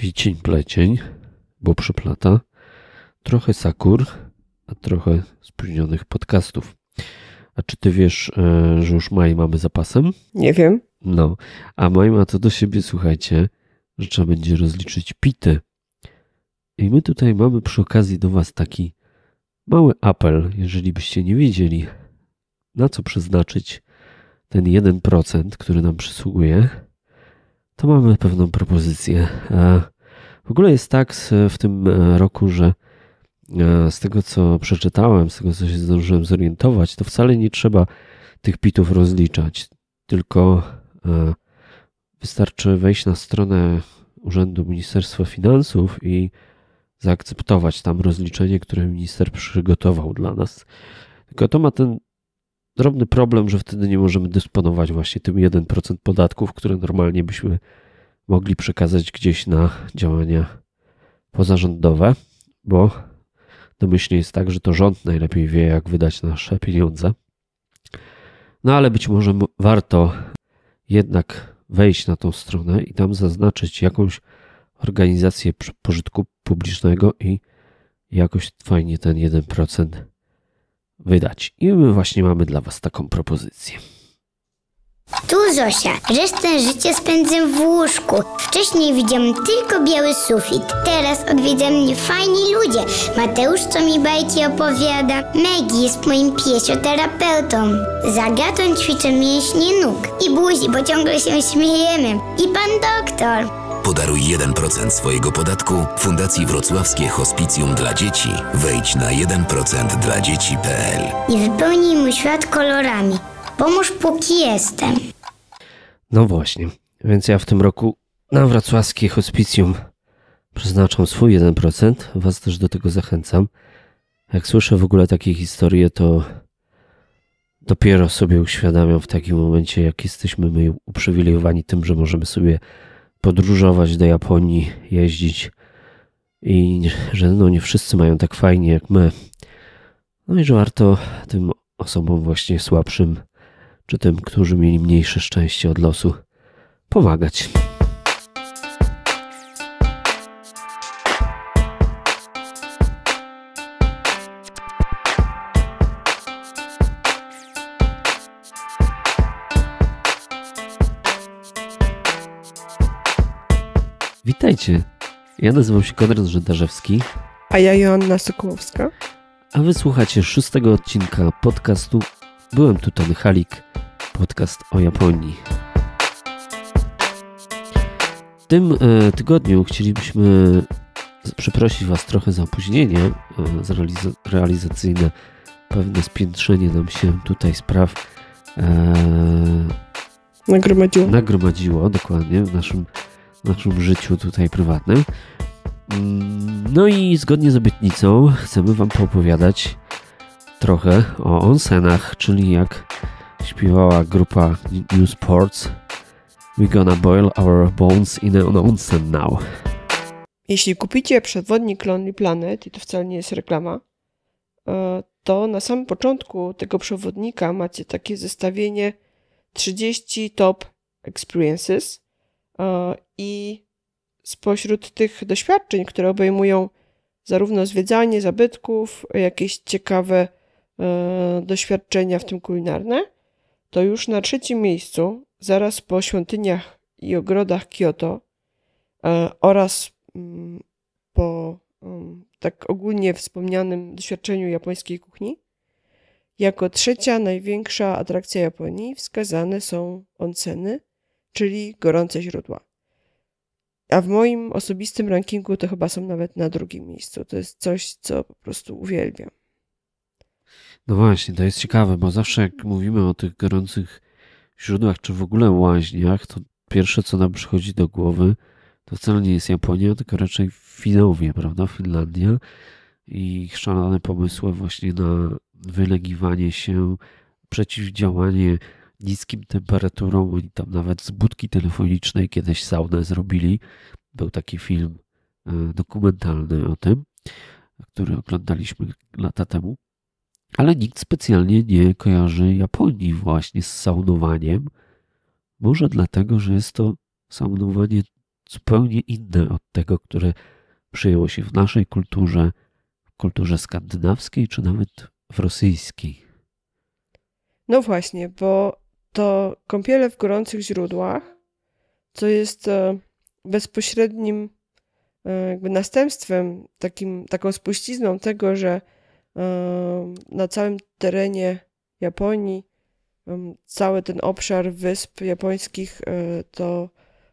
wicień plecień, bo przyplata, trochę sakur, a trochę spóźnionych podcastów. A czy ty wiesz, e, że już maj mamy zapasem? Nie wiem. No, a maj ma to do siebie, słuchajcie, że trzeba będzie rozliczyć pity. I my tutaj mamy przy okazji do was taki mały apel, jeżeli byście nie wiedzieli, na co przeznaczyć ten 1%, który nam przysługuje to mamy pewną propozycję. E, w ogóle jest tak w tym e, roku, że e, z tego co przeczytałem, z tego co się zdążyłem zorientować, to wcale nie trzeba tych pitów rozliczać, tylko wystarczy wejść na stronę Urzędu Ministerstwa Finansów i zaakceptować tam rozliczenie, które minister przygotował dla nas. Tylko to ma ten Drobny problem, że wtedy nie możemy dysponować właśnie tym 1% podatków, które normalnie byśmy mogli przekazać gdzieś na działania pozarządowe, bo domyślnie jest tak, że to rząd najlepiej wie, jak wydać nasze pieniądze. No ale być może warto jednak wejść na tą stronę i tam zaznaczyć jakąś organizację pożytku publicznego i jakoś fajnie ten 1% wydać. I my właśnie mamy dla Was taką propozycję. Tu Zosia, resztę życia spędzę w łóżku. Wcześniej widziałem tylko biały sufit. Teraz odwiedza mnie fajni ludzie. Mateusz, co mi bajki opowiada. Maggie jest moim piesioterapeutą. Zagatą ćwiczę mięśnie nóg i buzi, bo ciągle się śmiejemy. I pan doktor. Podaruj 1% swojego podatku Fundacji Wrocławskie Hospicjum dla Dzieci. Wejdź na 1% dla dzieci.pl I wypełnij mu świat kolorami. Pomóż póki jestem. No właśnie, więc ja w tym roku na Wrocławskie Hospicjum przeznaczam swój 1%. Was też do tego zachęcam. Jak słyszę w ogóle takie historie, to dopiero sobie uświadamiam w takim momencie, jak jesteśmy my uprzywilejowani tym, że możemy sobie podróżować do Japonii, jeździć i że no nie wszyscy mają tak fajnie jak my. No i że warto tym osobom właśnie słabszym, czy tym, którzy mieli mniejsze szczęście od losu, pomagać. Witajcie. Ja nazywam się Konrad Żydarzewski. A ja Joanna Sokołowska. A wysłuchacie szóstego odcinka podcastu Byłem tutaj Halik, podcast o Japonii. W tym e, tygodniu chcielibyśmy przeprosić Was trochę za opóźnienie e, realiz- realizacyjne. Pewne spiętrzenie nam się tutaj spraw e, Nagromadziło. Nagromadziło, dokładnie, w naszym naszym życiu tutaj prywatnym. Mm, no i zgodnie z obietnicą chcemy Wam poopowiadać trochę o onsenach, czyli jak śpiewała grupa New Sports We gonna boil our bones in an onsen now. Jeśli kupicie przewodnik Lonely Planet, i to wcale nie jest reklama, e, to na samym początku tego przewodnika macie takie zestawienie 30 top experiences, E, I spośród tych doświadczeń, które obejmują zarówno zwiedzanie zabytków, jakieś ciekawe e, doświadczenia, w tym kulinarne, to już na trzecim miejscu, zaraz po świątyniach i ogrodach Kyoto e, oraz mm, po mm, tak ogólnie wspomnianym doświadczeniu japońskiej kuchni, jako trzecia największa atrakcja Japonii wskazane są onseny, czyli gorące źródła. A w moim osobistym rankingu to chyba są nawet na drugim miejscu. To jest coś, co po prostu uwielbiam. No właśnie, to jest ciekawe, bo zawsze jak mówimy o tych gorących źródłach, czy w ogóle łaźniach, to pierwsze, co nam przychodzi do głowy, to wcale nie jest Japonia, tylko raczej Finowie, prawda? Finlandia i ich szalone pomysły właśnie na wylegiwanie się, przeciwdziałanie niskim temperaturom. Oni tam nawet z budki telefonicznej kiedyś saunę zrobili. Był taki film e, dokumentalny o tym, który oglądaliśmy lata temu. Ale nikt specjalnie nie kojarzy Japonii właśnie z saunowaniem. Może dlatego, że jest to saunowanie zupełnie inne od tego, które przyjęło się w naszej kulturze, w kulturze skandynawskiej czy nawet w rosyjskiej. No właśnie, bo to kąpiele w gorących źródłach, co jest e, bezpośrednim e, jakby następstwem, takim, taką spuścizną tego, że e, na całym terenie Japonii cały ten obszar wysp japońskich to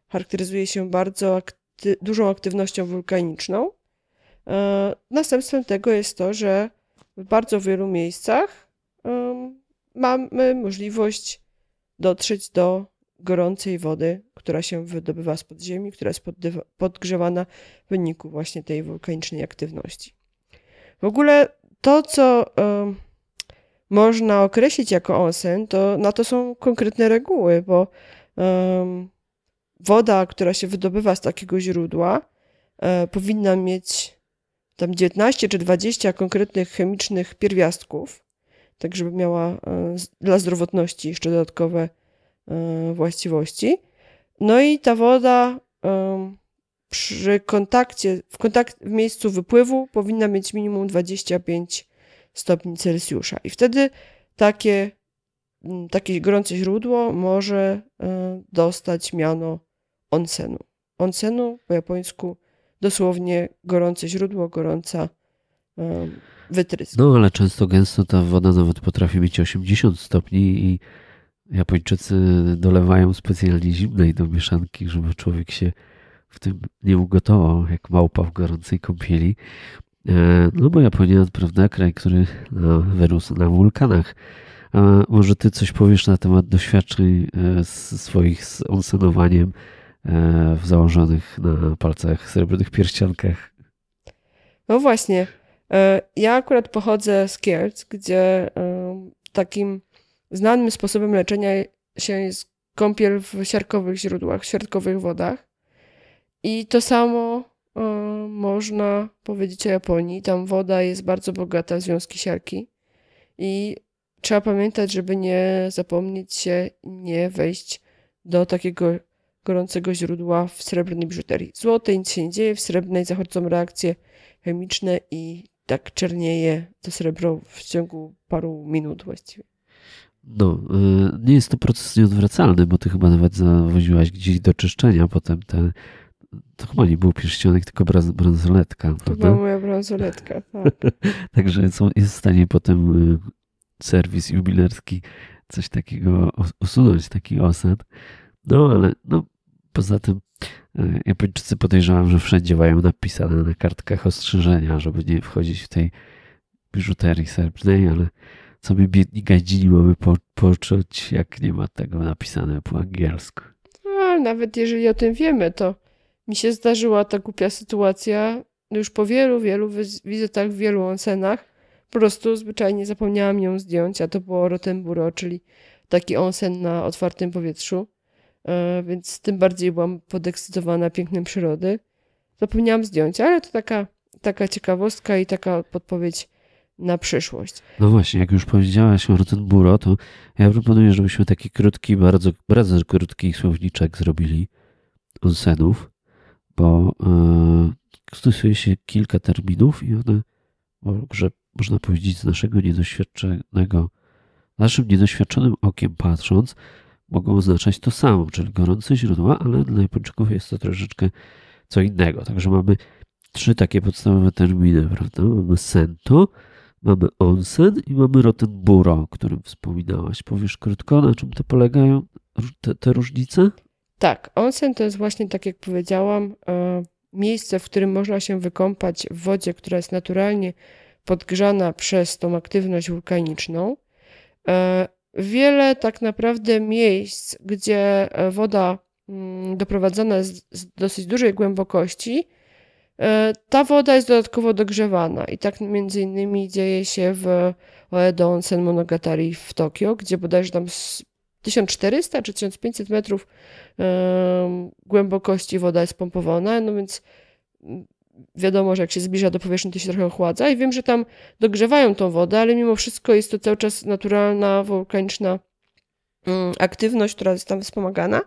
charakteryzuje się bardzo akty dużą aktywnością wulkaniczną. Następstwem tego jest to, że w bardzo wielu miejscach mamy możliwość dotrzeć do gorącej wody, która się wydobywa z podziemi, która jest podgrzewana w wyniku właśnie tej wulkanicznej aktywności. W ogóle to, co y, można określić jako onsen, to na to są konkretne reguły, bo y, woda, która się wydobywa z takiego źródła, y, powinna mieć tam 19 czy 20 konkretnych chemicznych pierwiastków, tak żeby miała e, dla zdrowotności jeszcze dodatkowe e, właściwości. No i ta woda przy kontakcie, w, kontakt, w miejscu wypływu powinna mieć minimum 25 stopni Celsjusza. I wtedy takie, takie gorące źródło może e, dostać miano onsenu. Onsenu po japońsku dosłownie gorące źródło, gorąca wytrysk. No ale często gęsto ta woda nawet potrafi mieć 80 stopni i Japończycy dolewają specjalnie zimnej do mieszanki, żeby człowiek się w tym nie ugotował, jak małpa w gorącej kąpieli. E, no bo Japonia, prawda, kraj, który no, wyrósł na wulkanach. A może ty coś powiesz na temat doświadczeń e, swoich z onsenowaniem e, w założonych na palcach srebrnych pierściankach? No właśnie, E, ja akurat pochodzę z Kielc, gdzie e, takim znanym sposobem leczenia się jest kąpiel w siarkowych źródłach, siarkowych wodach. I to samo e, można powiedzieć o Japonii. Tam woda jest bardzo bogata w związki siarki. I trzeba pamiętać, żeby nie zapomnieć się, nie wejść do takiego gorącego źródła w srebrnej biżuterii. Złote nic się nie dzieje, w srebrnej zachodzą reakcje chemiczne i tak czernieje to srebro w ciągu paru minut właściwie. No, y, nie jest to proces nieodwracalny, bo ty chyba nawet zawoziłaś gdzieś do czyszczenia potem te. To chyba nie był pierścionek, tylko braz, bransoletka. To prawda? była moja bransoletka, tak. Także są, jest w stanie potem y, serwis jubilerski coś takiego usunąć, taki osad. No, ale no, poza tym Japończycy podejrzewam, że wszędzie mają napisane na kartkach ostrzeżenia, żeby nie wchodzić w tej biżuterii srebrnej, ale co by biedni gadzili, mamy po, poczuć, jak nie ma tego napisane po angielsku. No, a nawet jeżeli o tym wiemy, to mi się zdarzyła ta głupia sytuacja no już po wielu, wielu wizytach w wielu onsenach. Po prostu zwyczajnie zapomniałam ją zdjąć, a to było Rotemburo, czyli taki onsen na otwartym powietrzu. E, więc tym bardziej byłam podekscytowana pięknem przyrody. Zapomniałam zdjąć, ale to taka, taka ciekawostka i taka podpowiedź na przyszłość. No właśnie, jak już powiedziałaś o Rotenburo, to ja proponuję, żebyśmy taki krótki, bardzo, bardzo krótki słowniczek zrobili onsenów, bo yy, stosuje się kilka terminów i one, że można powiedzieć, z naszego niedoświadczonego, naszym niedoświadczonym okiem patrząc, mogą oznaczać to samo, czyli gorące źródła, ale dla Japończyków jest to troszeczkę co innego. Także mamy trzy takie podstawowe terminy, prawda? Mamy sento, mamy onsen i mamy rotenburo, o którym wspominałaś. Powiesz krótko, na czym to polegają te, te różnice? Tak, onsen to jest właśnie, tak jak powiedziałam, e, miejsce, w którym można się wykąpać w wodzie, która jest naturalnie podgrzana przez tą aktywność wulkaniczną e, wiele tak naprawdę miejsc, gdzie e, woda mm, doprowadzana jest z dosyć dużej głębokości, e, ta woda jest dodatkowo dogrzewana i tak między innymi dzieje się w Oedo Onsen Monogatari w Tokio, gdzie bodajże tam 1400 czy 1500 metrów głębokości woda jest pompowana, no więc wiadomo, że jak się zbliża do powierzchni, to się trochę ochładza i wiem, że tam dogrzewają tą wodę, ale mimo wszystko jest to cały czas naturalna, wulkaniczna mm, aktywność, która jest tam wspomagana.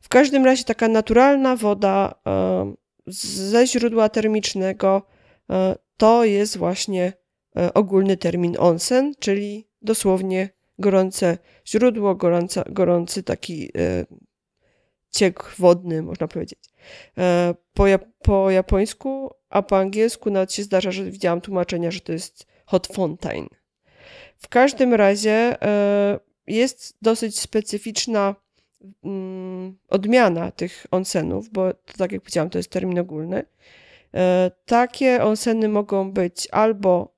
W każdym razie taka naturalna woda e, ze źródła termicznego e, to jest właśnie e, ogólny termin onsen, czyli dosłownie gorące źródło, gorąca, gorący taki ciek wodny, można powiedzieć. E, po, ja, po japońsku, a po angielsku nawet się zdarza, że widziałam tłumaczenia, że to jest hot fountain. W każdym razie e, jest dosyć specyficzna mm, odmiana tych onsenów, bo to tak jak powiedziałam, to jest termin ogólny. E, takie onseny mogą być albo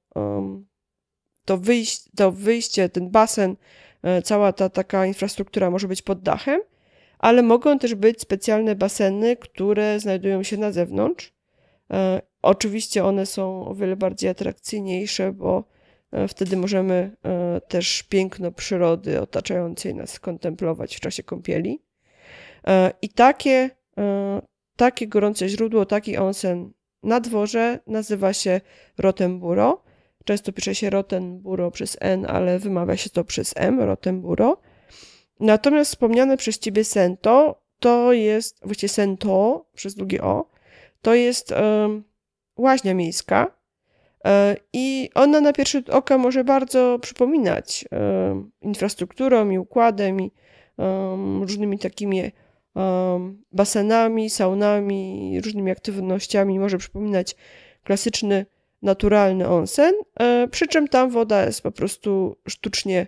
to, to wyjście, ten basen, cała ta taka infrastruktura może być pod dachem, ale mogą też być specjalne baseny, które znajdują się na zewnątrz. E, oczywiście one są o wiele bardziej atrakcyjniejsze, bo e, wtedy możemy e, też piękno przyrody otaczającej nas kontemplować w czasie kąpieli. I takie, takie gorące źródło, taki onsen na dworze nazywa się Rotemburo. Często pisze się Rotemburo przez N, ale wymawia się to przez M, Rotemburo. Natomiast wspomniane przez ciebie sento to jest, właściwie sento przez drugie o, to jest um, łaźnia miejska e, i ona na pierwszy oka może bardzo przypominać um, infrastrukturą i układem i różnymi takimi basenami, saunami, różnymi aktywnościami, może przypominać klasyczny, naturalny onsen, e, przy czym tam woda jest po prostu sztucznie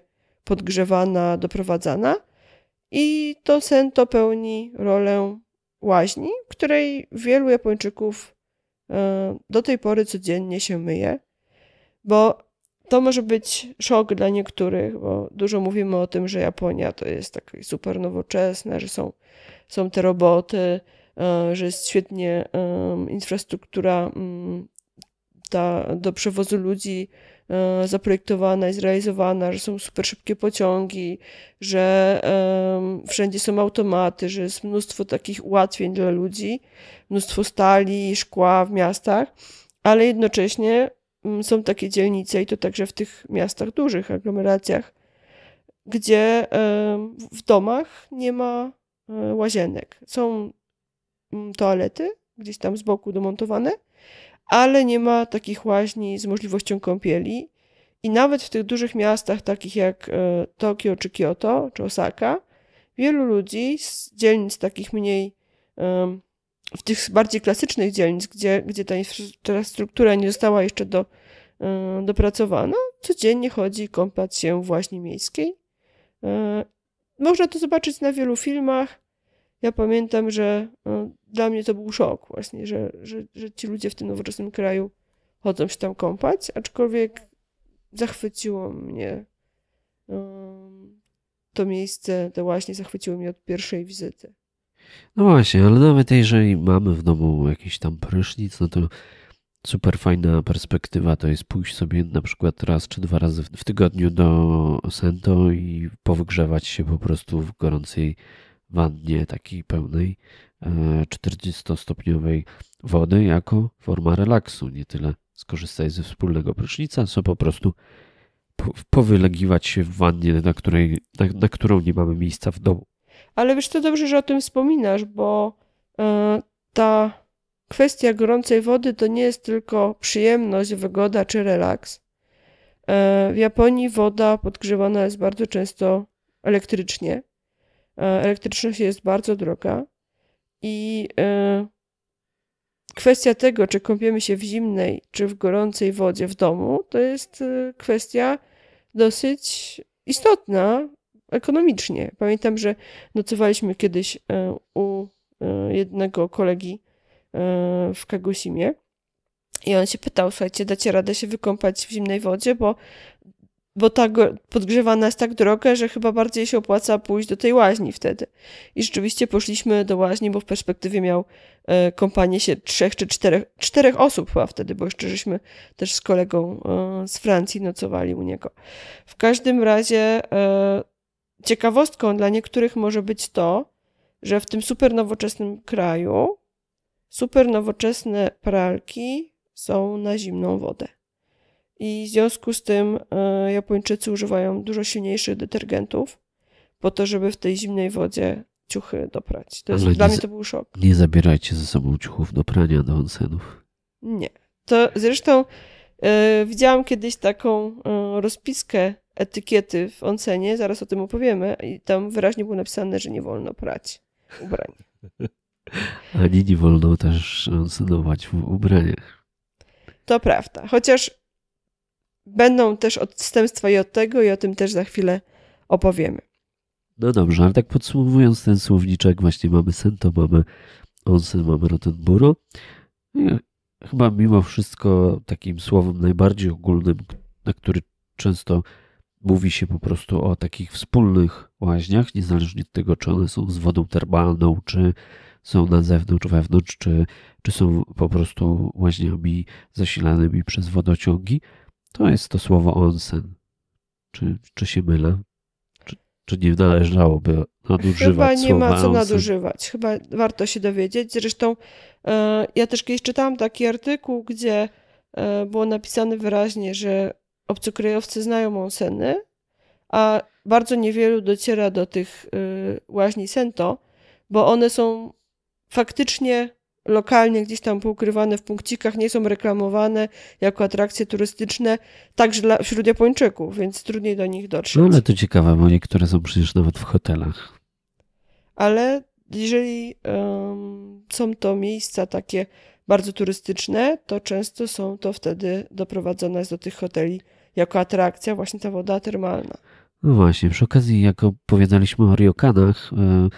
podgrzewana, doprowadzana. I to sento pełni rolę łaźni, której wielu Japończyków e, do tej pory codziennie się myje, bo to może być szok dla niektórych, bo dużo mówimy o tym, że Japonia to jest tak super nowoczesna, że są, są te roboty, e, że jest świetnie e, infrastruktura mm, ta do przewozu ludzi E, zaprojektowana i zrealizowana, że są super szybkie pociągi, że wszędzie są automaty, że jest mnóstwo takich ułatwień dla ludzi, mnóstwo stali, szkła w miastach, ale jednocześnie mm, są takie dzielnice i to także w tych miastach dużych, aglomeracjach, gdzie w domach nie ma e, łazienek. Są mm, toalety gdzieś tam z boku domontowane, ale nie ma takich łaźni z możliwością kąpieli. I nawet w tych dużych miastach, takich jak e, Tokio czy Kyoto czy Osaka, wielu ludzi z dzielnic takich mniej, w tych bardziej klasycznych dzielnic, gdzie, gdzie ta infrastruktura nie została jeszcze do, e, dopracowana, codziennie chodzi kąpać się w łaźni miejskiej. E, można to zobaczyć na wielu filmach. Ja pamiętam, że dla mnie to był szok właśnie, że, że, że ci ludzie w tym nowoczesnym kraju chodzą się tam kąpać, aczkolwiek zachwyciło mnie um, to miejsce, to właśnie zachwyciło mnie od pierwszej wizyty. No właśnie, ale nawet jeżeli mamy w domu jakiś tam prysznic, no to super fajna perspektywa to jest pójść sobie na przykład raz czy dwa razy w tygodniu do Sento i powygrzewać się po prostu w gorącej wannie takiej pełnej 40-stopniowej wody jako forma relaksu. Nie tyle skorzystać ze wspólnego prysznica, co po prostu powylegiwać się w wannie, na, której, na, na którą nie mamy miejsca w domu. Ale wiesz, to dobrze, że o tym wspominasz, bo e, ta kwestia gorącej wody to nie jest tylko przyjemność, wygoda czy relaks. E, w Japonii woda podgrzewana jest bardzo często elektrycznie. E, elektryczność jest bardzo droga. I e, kwestia tego, czy kąpiemy się w zimnej, czy w gorącej wodzie w domu, to jest e, kwestia dosyć istotna ekonomicznie. Pamiętam, że nocowaliśmy kiedyś e, u e, jednego kolegi w Kagusimie. I on się pytał, słuchajcie, dacie radę się wykąpać w zimnej wodzie, bo bo ta podgrzewana jest tak droga, że chyba bardziej się opłaca pójść do tej łaźni wtedy. I rzeczywiście poszliśmy do łaźni, bo w perspektywie miał e, kompanię się trzech czy czterech, czterech osób chyba wtedy, bo jeszcze żeśmy też z kolegą e, z Francji nocowali u niego. W każdym razie e, ciekawostką dla niektórych może być to, że w tym super nowoczesnym kraju super nowoczesne pralki są na zimną wodę i w związku z tym e, Japończycy używają dużo silniejszych detergentów po to, żeby w tej zimnej wodzie ciuchy doprać. To jest, dla mnie to był szok. Nie zabierajcie ze sobą ciuchów do prania do onsenów. Nie. To zresztą yy, widziałam kiedyś taką yy, rozpiskę etykiety w oncenie, zaraz o tym opowiemy, i tam wyraźnie było napisane, że nie wolno prać ubrań. Ani nie wolno też onsenować w ubraniach. To prawda. Chociaż Będą też odstępstwa i od tego, i o tym też za chwilę opowiemy. No dobrze, ale tak podsumowując ten słowniczek, właśnie mamy Sento, mamy Onsen, mamy Rotenburo. Chyba mimo wszystko takim słowem najbardziej ogólnym, na który często mówi się po prostu o takich wspólnych łaźniach, niezależnie od tego, czy one są z wodą termalną, czy są na zewnątrz, wewnątrz, czy, czy są po prostu łaźniami zasilanymi przez wodociągi. To jest to słowo onsen. Czy, czy się mylę? Czy, czy nie należałoby nadużywać Chyba nie słowa ma co onsen? nadużywać. Chyba warto się dowiedzieć. Zresztą e, ja też kiedyś czytałam taki artykuł, gdzie e, było napisane wyraźnie, że obcokrajowcy znają onseny, a bardzo niewielu dociera do tych e, łaźni sento, bo one są faktycznie lokalnie gdzieś tam poukrywane w punkcikach, nie są reklamowane jako atrakcje turystyczne, także dla, wśród Japończyków, więc trudniej do nich dotrzeć. No ale to ciekawe, bo niektóre są przecież nawet w hotelach. Ale jeżeli um, są to miejsca takie bardzo turystyczne, to często są to wtedy doprowadzone do tych hoteli jako atrakcja właśnie ta woda termalna. No właśnie, przy okazji, jak opowiadaliśmy o ryokanach, yy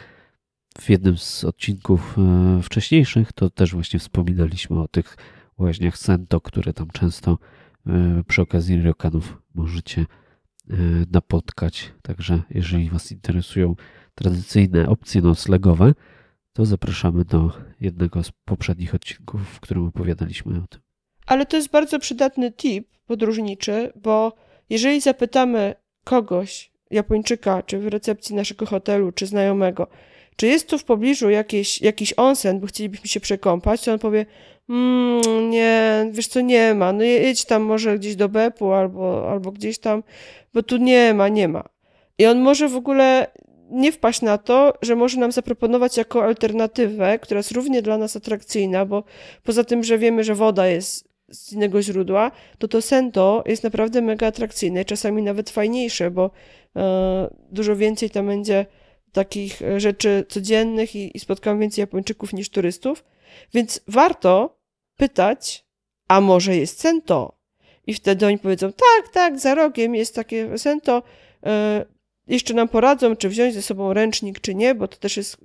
w jednym z odcinków e, wcześniejszych to też właśnie wspominaliśmy o tych łaźniach Sento, które tam często e, przy okazji ryokanów możecie e, napotkać. Także jeżeli Was interesują tradycyjne opcje noclegowe, to zapraszamy do jednego z poprzednich odcinków, w którym opowiadaliśmy o tym. Ale to jest bardzo przydatny tip podróżniczy, bo jeżeli zapytamy kogoś, Japończyka, czy w recepcji naszego hotelu, czy znajomego, czy jest tu w pobliżu jakieś, jakiś onsen, bo chcielibyśmy się przekąpać, to on powie, mmm, nie, wiesz co, nie ma, no idź tam może gdzieś do Bepu albo, albo gdzieś tam, bo tu nie ma, nie ma. I on może w ogóle nie wpaść na to, że może nam zaproponować jako alternatywę, która jest równie dla nas atrakcyjna, bo poza tym, że wiemy, że woda jest z innego źródła, to to sento jest naprawdę mega atrakcyjne, czasami nawet fajniejsze, bo e, dużo więcej tam będzie takich e, rzeczy codziennych i, i spotkałam więcej Japończyków niż turystów, więc warto pytać, a może jest sento? I wtedy oni powiedzą, tak, tak, za rogiem jest takie sento, e, jeszcze nam poradzą, czy wziąć ze sobą ręcznik, czy nie, bo to też jest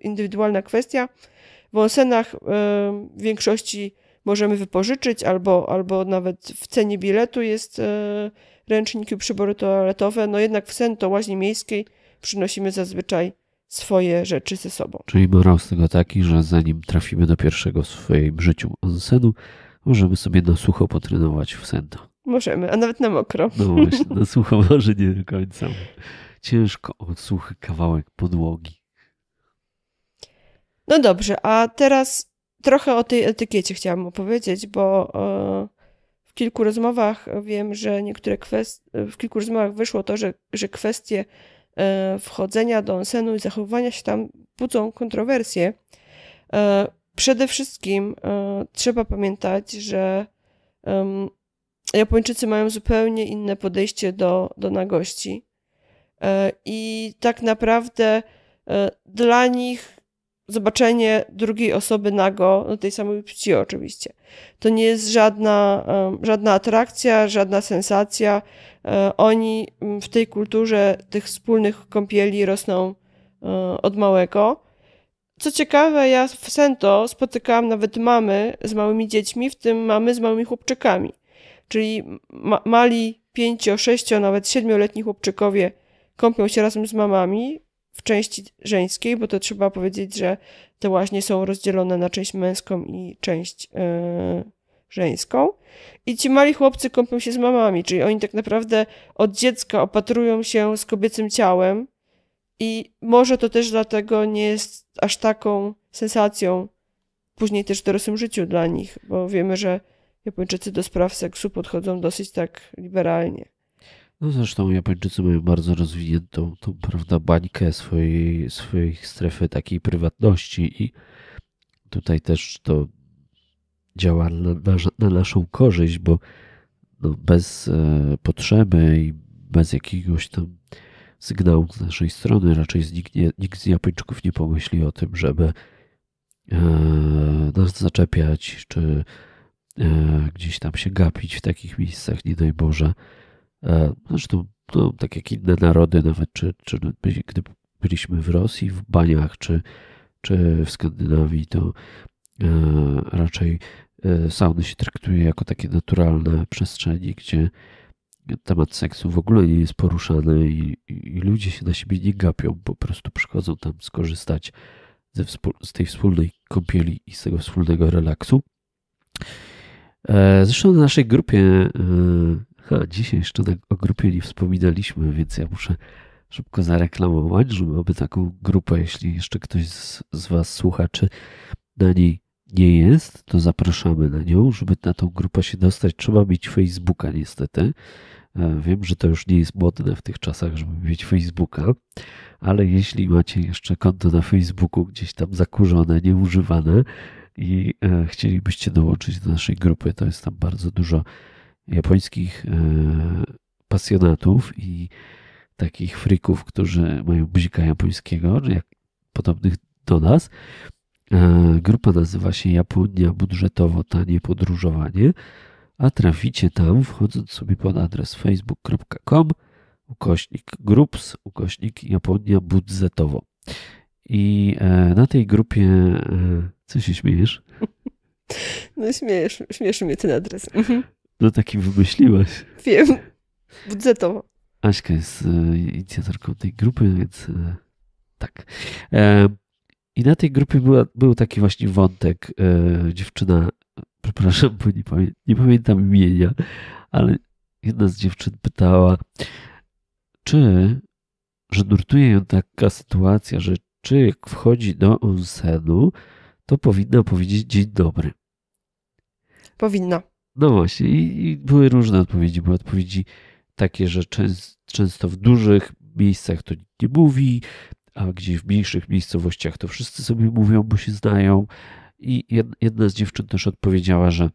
indywidualna kwestia. W onsenach e, w większości możemy wypożyczyć, albo, albo nawet w cenie biletu jest ręcznik i przybory toaletowe. No jednak w sen to łaźni miejskiej przynosimy zazwyczaj swoje rzeczy ze sobą. Czyli morał z tego taki, że zanim trafimy do pierwszego w swoim życiu onsenu, możemy sobie na sucho potrenować w senta. Możemy, a nawet na mokro. No właśnie, na sucho może nie do końca. Ciężko od suchy kawałek podłogi. No dobrze, a teraz trochę o tej etykiecie chciałam opowiedzieć, bo e, w kilku rozmowach wiem, że niektóre kwestie, w kilku rozmowach wyszło to, że, że kwestie E, wchodzenia do onsenu i zachowywania się tam budzą kontrowersje. E, przede wszystkim e, trzeba pamiętać, że Japończycy mają zupełnie inne podejście do, do nagości. I tak naprawdę dla nich zobaczenie drugiej osoby nago, no tej samej płci oczywiście. To nie jest żadna, żadna atrakcja, żadna sensacja. E, oni mm, w tej kulturze tych wspólnych kąpieli rosną e, od małego. Co ciekawe, ja w Sento spotykałam nawet mamy z małymi dziećmi, w tym mamy z małymi chłopczykami. Czyli ma mali, pięcio, sześcio, nawet siedmioletni chłopczykowie kąpią się razem z mamami, w części żeńskiej, bo to trzeba powiedzieć, że te łaźnie są rozdzielone na część męską i część yy, żeńską. I ci mali chłopcy kąpią się z mamami, czyli oni tak naprawdę od dziecka opatrują się z kobiecym ciałem. I może to też dlatego nie jest aż taką sensacją później też w dorosłym życiu dla nich, bo wiemy, że Japończycy do spraw seksu podchodzą dosyć tak liberalnie. No zresztą Japończycy mają bardzo rozwiniętą tą, prawda, bańkę swojej, swojej strefy takiej prywatności i tutaj też to działa na, na naszą korzyść, bo no, bez e, potrzeby i bez jakiegoś tam sygnału z naszej strony raczej nikt, nie, nikt z Japończyków nie pomyśli o tym, żeby e, nas zaczepiać, czy e, gdzieś tam się gapić w takich miejscach, nie daj Boże. E, zresztą no, tak jak inne narody, nawet czy, czy gdy byliśmy w Rosji, w baniach, czy, czy w Skandynawii, to e, raczej e, sauny się traktuje jako takie naturalne przestrzeni, gdzie temat seksu w ogóle nie jest poruszany i, i ludzie się na siebie nie gapią, po prostu przychodzą tam skorzystać ze z tej wspólnej kąpieli i z tego wspólnego relaksu. Zresztą na naszej grupie Ha, dzisiaj jeszcze tak o grupie nie wspominaliśmy, więc ja muszę szybko zareklamować, żeby aby taką grupę. Jeśli jeszcze ktoś z, z Was słuchaczy na niej nie jest, to zapraszamy na nią. Żeby na tą grupę się dostać, trzeba mieć Facebooka niestety. E, wiem, że to już nie jest modne w tych czasach, żeby mieć Facebooka, ale jeśli macie jeszcze konto na Facebooku gdzieś tam zakurzone, nieużywane i e, chcielibyście dołączyć do naszej grupy, to jest tam bardzo dużo japońskich e, pasjonatów i takich fryków, którzy mają bzika japońskiego, jak podobnych do nas. E, grupa nazywa się Japonia budżetowo tanie podróżowanie, a traficie tam wchodząc sobie pod adres facebook.com ukośnik groups, ukośnik Japonia budżetowo. I e, na tej grupie co się śmiejesz? No śmiesz, śmieszy mnie ten adres. Mhm. No taki wymyśliłaś. Wiem. Budżetowo. Aśka jest e, inicjatorką tej grupy, więc e, tak. E, I na tej grupie była, był taki właśnie wątek. Dziewczyna, przepraszam, bo nie, pamię, nie pamiętam imienia, ale jedna z dziewczyn pytała, czy, że nurtuje ją taka sytuacja, że czy jak wchodzi do onsenu, to powinna powiedzieć dzień dobry. Powinna. No właśnie, i, i były różne odpowiedzi. Były odpowiedzi takie, że częst, często w dużych miejscach to nikt nie mówi, a gdzieś w mniejszych miejscowościach to wszyscy sobie mówią, bo się znają. I jedna z dziewczyn też odpowiedziała, że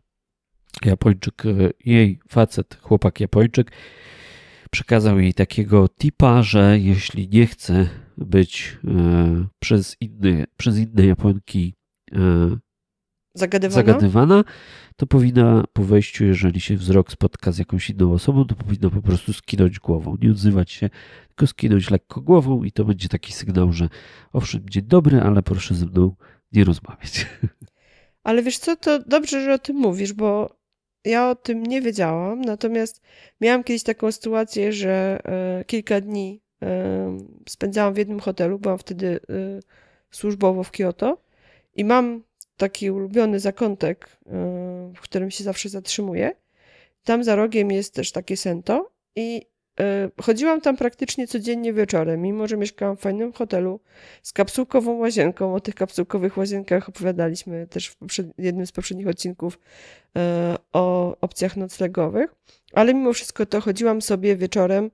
Japończyk, e, jej facet, chłopak Japończyk, przekazał jej takiego tipa, że jeśli nie chce być e, przez inne, przez inne Japonki e, zagadywana? zagadywana, to powinna po wejściu, jeżeli się wzrok spotka z jakąś inną osobą, to powinna po prostu skinąć głową. Nie odzywać się, tylko skinąć lekko głową i to będzie taki sygnał, że owszem, dzień dobry, ale proszę ze mną nie rozmawiać. Ale wiesz co, to dobrze, że o tym mówisz, bo ja o tym nie wiedziałam, natomiast miałam kiedyś taką sytuację, że e, kilka dni e, spędzałam w jednym hotelu, byłam wtedy e, służbowo w Kyoto i mam taki ulubiony zakątek, e, w którym się zawsze zatrzymuję. Tam za rogiem jest też takie sento i e, chodziłam tam praktycznie codziennie wieczorem, mimo że mieszkałam w fajnym hotelu z kapsułkową łazienką. O tych kapsułkowych łazienkach opowiadaliśmy też w jednym z poprzednich odcinków e, o opcjach noclegowych, ale mimo wszystko to chodziłam sobie wieczorem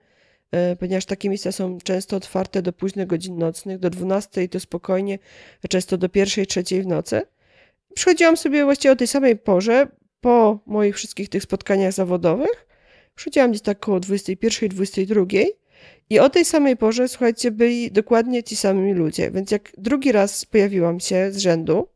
ponieważ takie miejsca są często otwarte do późnych godzin nocnych, do 12 to spokojnie, często do pierwszej, trzeciej w nocy. Przychodziłam sobie właściwie o tej samej porze, po moich wszystkich tych spotkaniach zawodowych. Przychodziłam gdzieś tak około 21, 22 i o tej samej porze, słuchajcie, byli dokładnie ci sami ludzie. Więc jak drugi raz pojawiłam się z rzędu,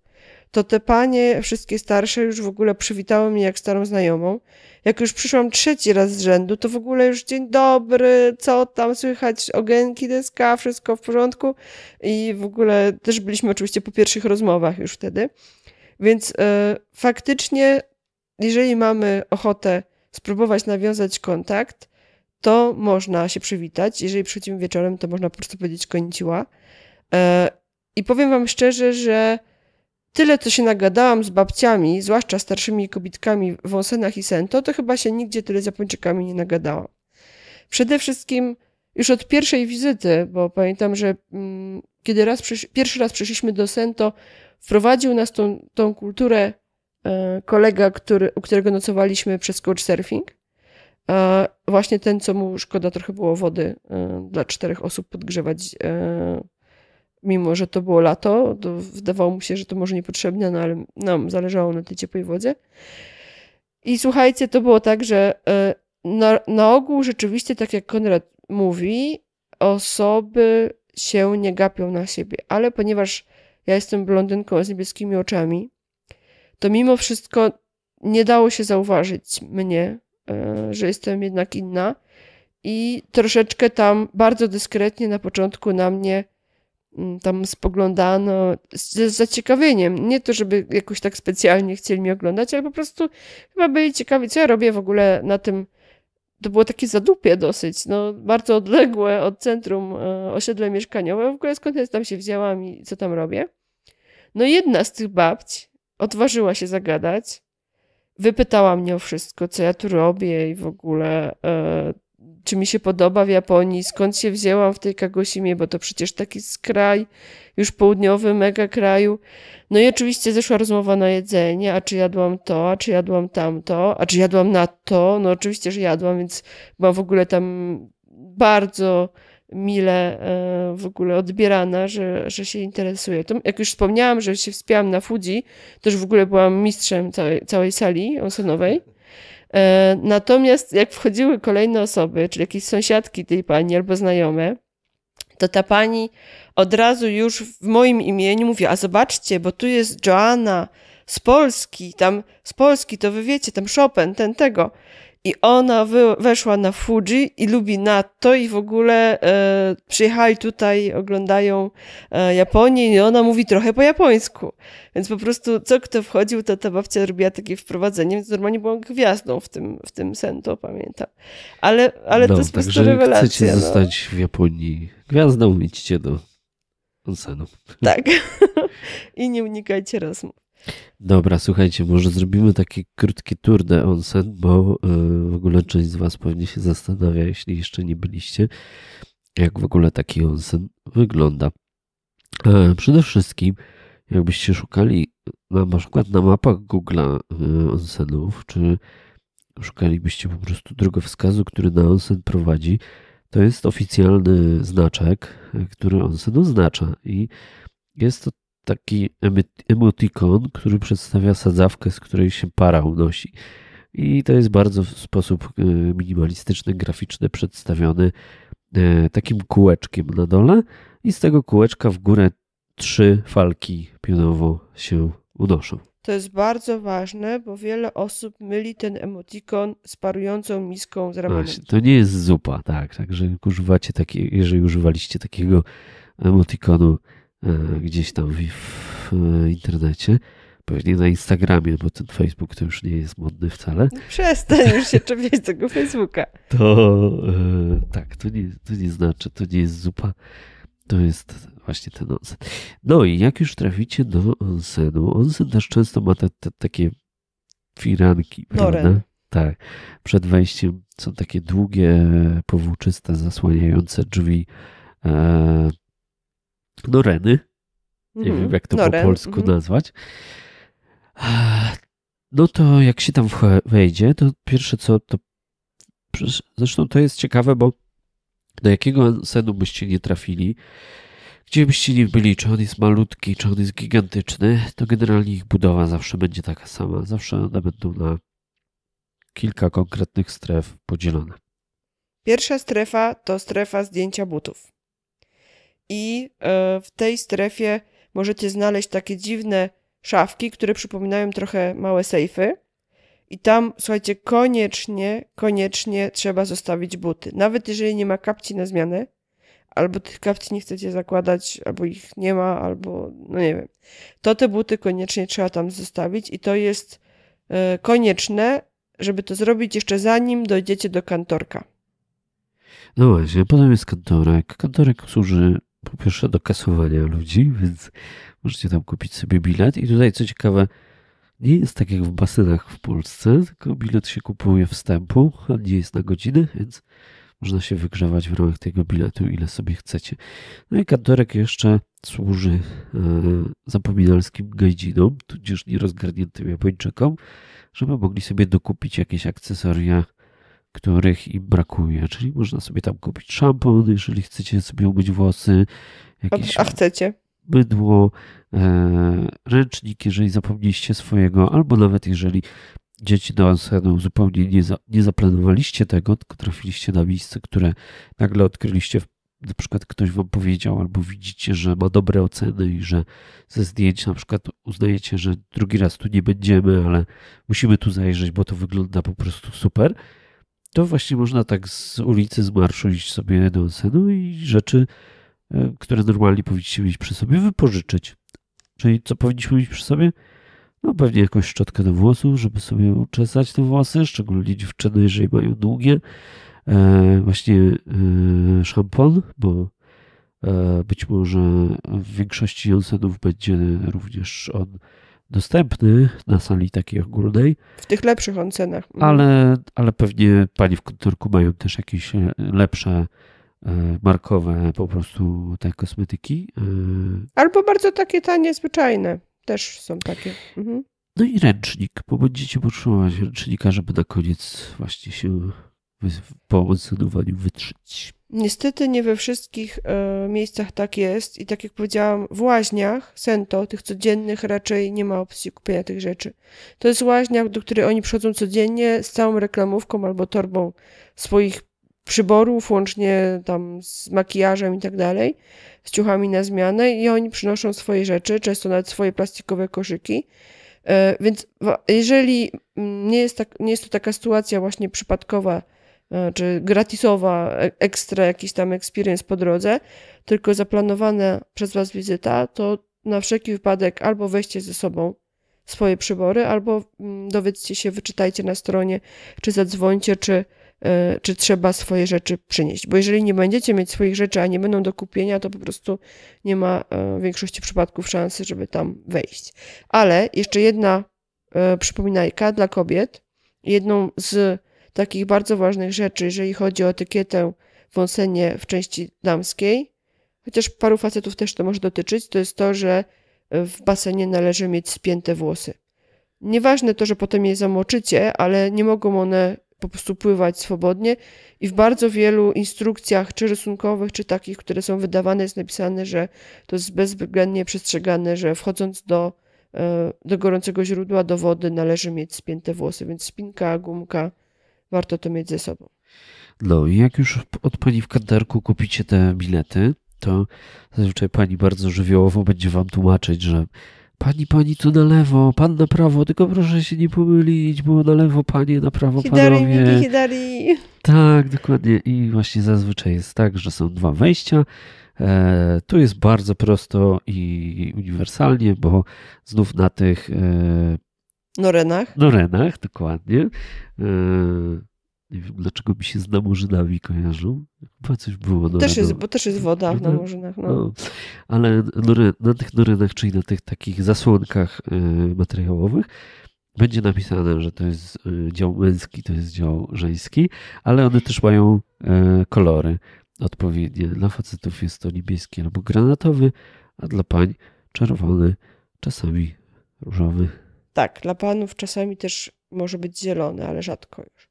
to te panie, wszystkie starsze, już w ogóle przywitały mnie jak starą znajomą. Jak już przyszłam trzeci raz z rzędu, to w ogóle już dzień dobry, co tam słychać, ogenki, deska, wszystko w porządku. I w ogóle też byliśmy oczywiście po pierwszych rozmowach już wtedy. Więc e, faktycznie, jeżeli mamy ochotę spróbować nawiązać kontakt, to można się przywitać. Jeżeli przychodzimy wieczorem, to można po prostu powiedzieć kończyła. E, I powiem Wam szczerze, że tyle, co się nagadałam z babciami, zwłaszcza starszymi kobitkami w Onsenach i Sento, to chyba się nigdzie tyle z Japończykami nie nagadałam. Przede wszystkim już od pierwszej wizyty, bo pamiętam, że mm, kiedy raz przysz- pierwszy raz przyszliśmy do Sento, Wprowadził nas tą, tą kulturę e, kolega, który, u którego nocowaliśmy przez couchsurfing. E, właśnie ten, co mu szkoda trochę było wody e, dla czterech osób podgrzewać, mimo że to było lato, to wydawało mu się, że to może niepotrzebne, no ale nam zależało na tej ciepłej wodzie. I słuchajcie, to było tak, że na, na ogół rzeczywiście, tak jak Konrad mówi, osoby się nie gapią na siebie, ale ponieważ ja jestem blondynką z niebieskimi oczami, to mimo wszystko nie dało się zauważyć mnie, e, że jestem jednak inna. I troszeczkę tam bardzo dyskretnie na początku na mnie mm, tam spoglądano z zaciekawieniem. Nie to, żeby jakoś tak specjalnie chcieli mnie oglądać, ale po prostu chyba byli ciekawi, co ja robię w ogóle na tym. To było takie zadupie dosyć, no, bardzo odległe od centrum e, osiedle mieszkaniowe. W ogóle skąd ja tam się wzięłam i co tam robię. No jedna z tych babć odważyła się zagadać. Wypytała mnie o wszystko, co ja tu robię i w ogóle, e, czy mi się podoba w Japonii, skąd się wzięłam w tej Kagosimie, bo to przecież taki skraj, już południowy, mega kraju. No i oczywiście zeszła rozmowa na jedzenie, a czy jadłam to, a czy jadłam tamto, a czy jadłam na to. No oczywiście, że jadłam, więc byłam w ogóle tam bardzo mile e, w ogóle odbierana, że, że się interesuje. To, jak już wspomniałam, że się wspiałam na Fuji, też w ogóle byłam mistrzem całej, całej sali osonowej. E, natomiast jak wchodziły kolejne osoby, czyli jakieś sąsiadki tej pani albo znajome, to ta pani od razu już w moim imieniu mówi, a zobaczcie, bo tu jest Joanna z Polski, tam z Polski, to wy wiecie, tam Chopin, ten tego. I ona wy, weszła na Fuji i lubi NATO i w ogóle e, przyjechali tutaj, oglądają e, Japonię i ona mówi trochę po japońsku. Więc po prostu co kto wchodził, to ta babcia robiła takie wprowadzenie, więc normalnie była gwiazdą w tym, w tym sento, pamiętam. Ale, ale no, to jest po prostu rewelacja. chcecie no. zostać w Japonii gwiazdą, idźcie do onsenu. Tak. I nie unikajcie rozmów. Dobra, słuchajcie, może zrobimy taki krótki tour de onsen, bo e, w ogóle część z Was pewnie się zastanawia, jeśli jeszcze nie byliście, jak w ogóle taki onsen wygląda. E, przede wszystkim, jakbyście szukali na, na przykład na mapach Google'a e, onsenów, czy szukalibyście po prostu drogowskazu, który na onsen prowadzi, to jest oficjalny znaczek, który onsen oznacza i jest to taki emotikon, który przedstawia sadzawkę, z której się para unosi. I to jest bardzo w sposób e, minimalistyczny, graficzny przedstawiony e, takim kółeczkiem na dole i z tego kółeczka w górę trzy falki pionowo się unoszą. To jest bardzo ważne, bo wiele osób myli ten emotikon z parującą miską z ramenem. to nie jest zupa, tak. Także używacie takie, jeżeli używaliście takiego emotikonu E, gdzieś tam w, internecie. Pewnie na Instagramie, bo ten Facebook to już nie jest modny wcale. No przestań już się czepiać tego Facebooka. To e, tak, to nie, to nie znaczy, to nie jest zupa. To jest właśnie ten onsen. No i jak już traficie do onsenu, onsen też często ma te, te takie firanki, prawda? Tak. Przed wejściem są takie długie, powłóczyste, zasłaniające drzwi e, Noreny. Nie wiem, mhm. jak to Noren. po polsku mhm. nazwać. No to jak się tam wejdzie, to pierwsze co to. Zresztą to jest ciekawe, bo do jakiego senu byście nie trafili, gdzie byście nie byli, czy on jest malutki, czy on jest gigantyczny, to generalnie ich budowa zawsze będzie taka sama. Zawsze one będą na kilka konkretnych stref podzielone. Pierwsza strefa to strefa zdjęcia butów i e, w tej strefie możecie znaleźć takie dziwne szafki, które przypominają trochę małe sejfy. I tam, słuchajcie, koniecznie, koniecznie trzeba zostawić buty. Nawet jeżeli nie ma kapci na zmianę, albo tych kapci nie chcecie zakładać, albo ich nie ma, albo no nie wiem, to te buty koniecznie trzeba tam zostawić i to jest e, konieczne, żeby to zrobić jeszcze zanim dojdziecie do kantorka. No właśnie, potem jest kantorek. Kantorek służy po pierwsze do kasowania ludzi, więc możecie tam kupić sobie bilet. I tutaj co ciekawe, nie jest tak jak w basenach w Polsce, tylko bilet się kupuje wstępu, a nie jest na godzinę, więc można się wygrzewać w ramach tego biletu, ile sobie chcecie. No i kantorek jeszcze służy e, zapominalskim gejdzinom, tudzież nierozgarniętym Japończykom, żeby mogli sobie dokupić jakieś akcesoria których im brakuje. Czyli można sobie tam kupić szampon, jeżeli chcecie sobie umyć włosy. Jakieś a, a chcecie. bydło, e, ręcznik, jeżeli zapomnieliście swojego, albo nawet jeżeli dzieci do Ansenu zupełnie nie, za, nie zaplanowaliście tego, tylko trafiliście na miejsce, które nagle odkryliście w na przykład ktoś wam powiedział, albo widzicie, że ma dobre oceny i że ze zdjęć na przykład uznajecie, że drugi raz tu nie będziemy, ale musimy tu zajrzeć, bo to wygląda po prostu super, to właśnie można tak z ulicy, z marszu iść sobie do Onsenu i rzeczy, e, które normalnie powinniście mieć przy sobie, wypożyczyć. Czyli co powinniśmy mieć przy sobie? No pewnie jakąś szczotkę do włosów, żeby sobie uczesać te włosy, szczególnie dziewczyny, jeżeli mają długie. E, właśnie e, szampon, bo e, być może w większości Jonsenów będzie również on dostępny na sali takiej ogólnej. W tych lepszych oncenach. Mhm. Ale, ale pewnie pani w kontorku mają też jakieś e, lepsze e, markowe po prostu te kosmetyki. E. Albo bardzo takie tanie, zwyczajne. Też są takie. Mhm. No i ręcznik, bo będziecie potrzebować ręcznika, żeby na koniec właśnie się po odsonowaniu wytrzyć. Niestety nie we wszystkich e, miejscach tak jest i tak jak powiedziałam, w łaźniach sento, tych codziennych, raczej nie ma opcji kupienia tych rzeczy. To jest łaźnia, do której oni przychodzą codziennie z całą reklamówką albo torbą swoich przyborów, łącznie tam z makijażem i tak dalej, z ciuchami na zmianę i oni przynoszą swoje rzeczy, często nawet swoje plastikowe koszyki. E, więc jeżeli mm, nie jest, tak, nie jest to taka sytuacja właśnie przypadkowa, E, czy gratisowa, e, ekstra jakiś tam experience po drodze, tylko zaplanowana przez Was wizyta, to na wszelki wypadek albo weźcie ze sobą swoje przybory, albo mm, dowiedzcie się, wyczytajcie na stronie, czy zadzwońcie, czy, e, czy trzeba swoje rzeczy przynieść. Bo jeżeli nie będziecie mieć swoich rzeczy, a nie będą do kupienia, to po prostu nie ma w większości przypadków szansy, żeby tam wejść. Ale jeszcze jedna przypominajka dla kobiet. Jedną z takich bardzo ważnych rzeczy, jeżeli chodzi o etykietę wąsenie w części damskiej, chociaż paru facetów też to może dotyczyć, to jest to, że e, w basenie należy mieć spięte włosy. Nieważne to, że potem je zamoczycie, ale nie mogą one po prostu pływać swobodnie i w bardzo wielu instrukcjach, czy rysunkowych, czy takich, które są wydawane, jest napisane, że to jest bezwzględnie przestrzegane, że wchodząc do, e, do gorącego źródła, do wody należy mieć spięte włosy, więc spinka, gumka, warto to mieć ze sobą. No i jak już od pani w kantarku kupicie te bilety, to zazwyczaj pani bardzo żywiołowo będzie wam tłumaczyć, że pani, pani tu na lewo, pan na prawo, tylko proszę się nie pomylić, było na lewo, panie, na prawo, hidari, panowie. Miki, hidari. Tak, dokładnie. I właśnie zazwyczaj jest tak, że są dwa wejścia. E, tu jest bardzo prosto i uniwersalnie, bo znów na tych e, Norenach. Norenach, dokładnie. Nie wiem, dlaczego mi się z namurzynami kojarzą. Chyba coś było. No, też jest, Bo też jest woda w mhm. namurzynach. No. no. Ale na tych norenach czyli na tych takich zasłonkach e, materiałowych, będzie napisane, że to jest e, dział męski, to jest dział żeński, ale one też mają e, kolory odpowiednie. Dla facetów jest to niebieski albo granatowy, a dla pań czerwony, czasami różowy. Tak, dla panów czasami też może być zielone, ale rzadko już.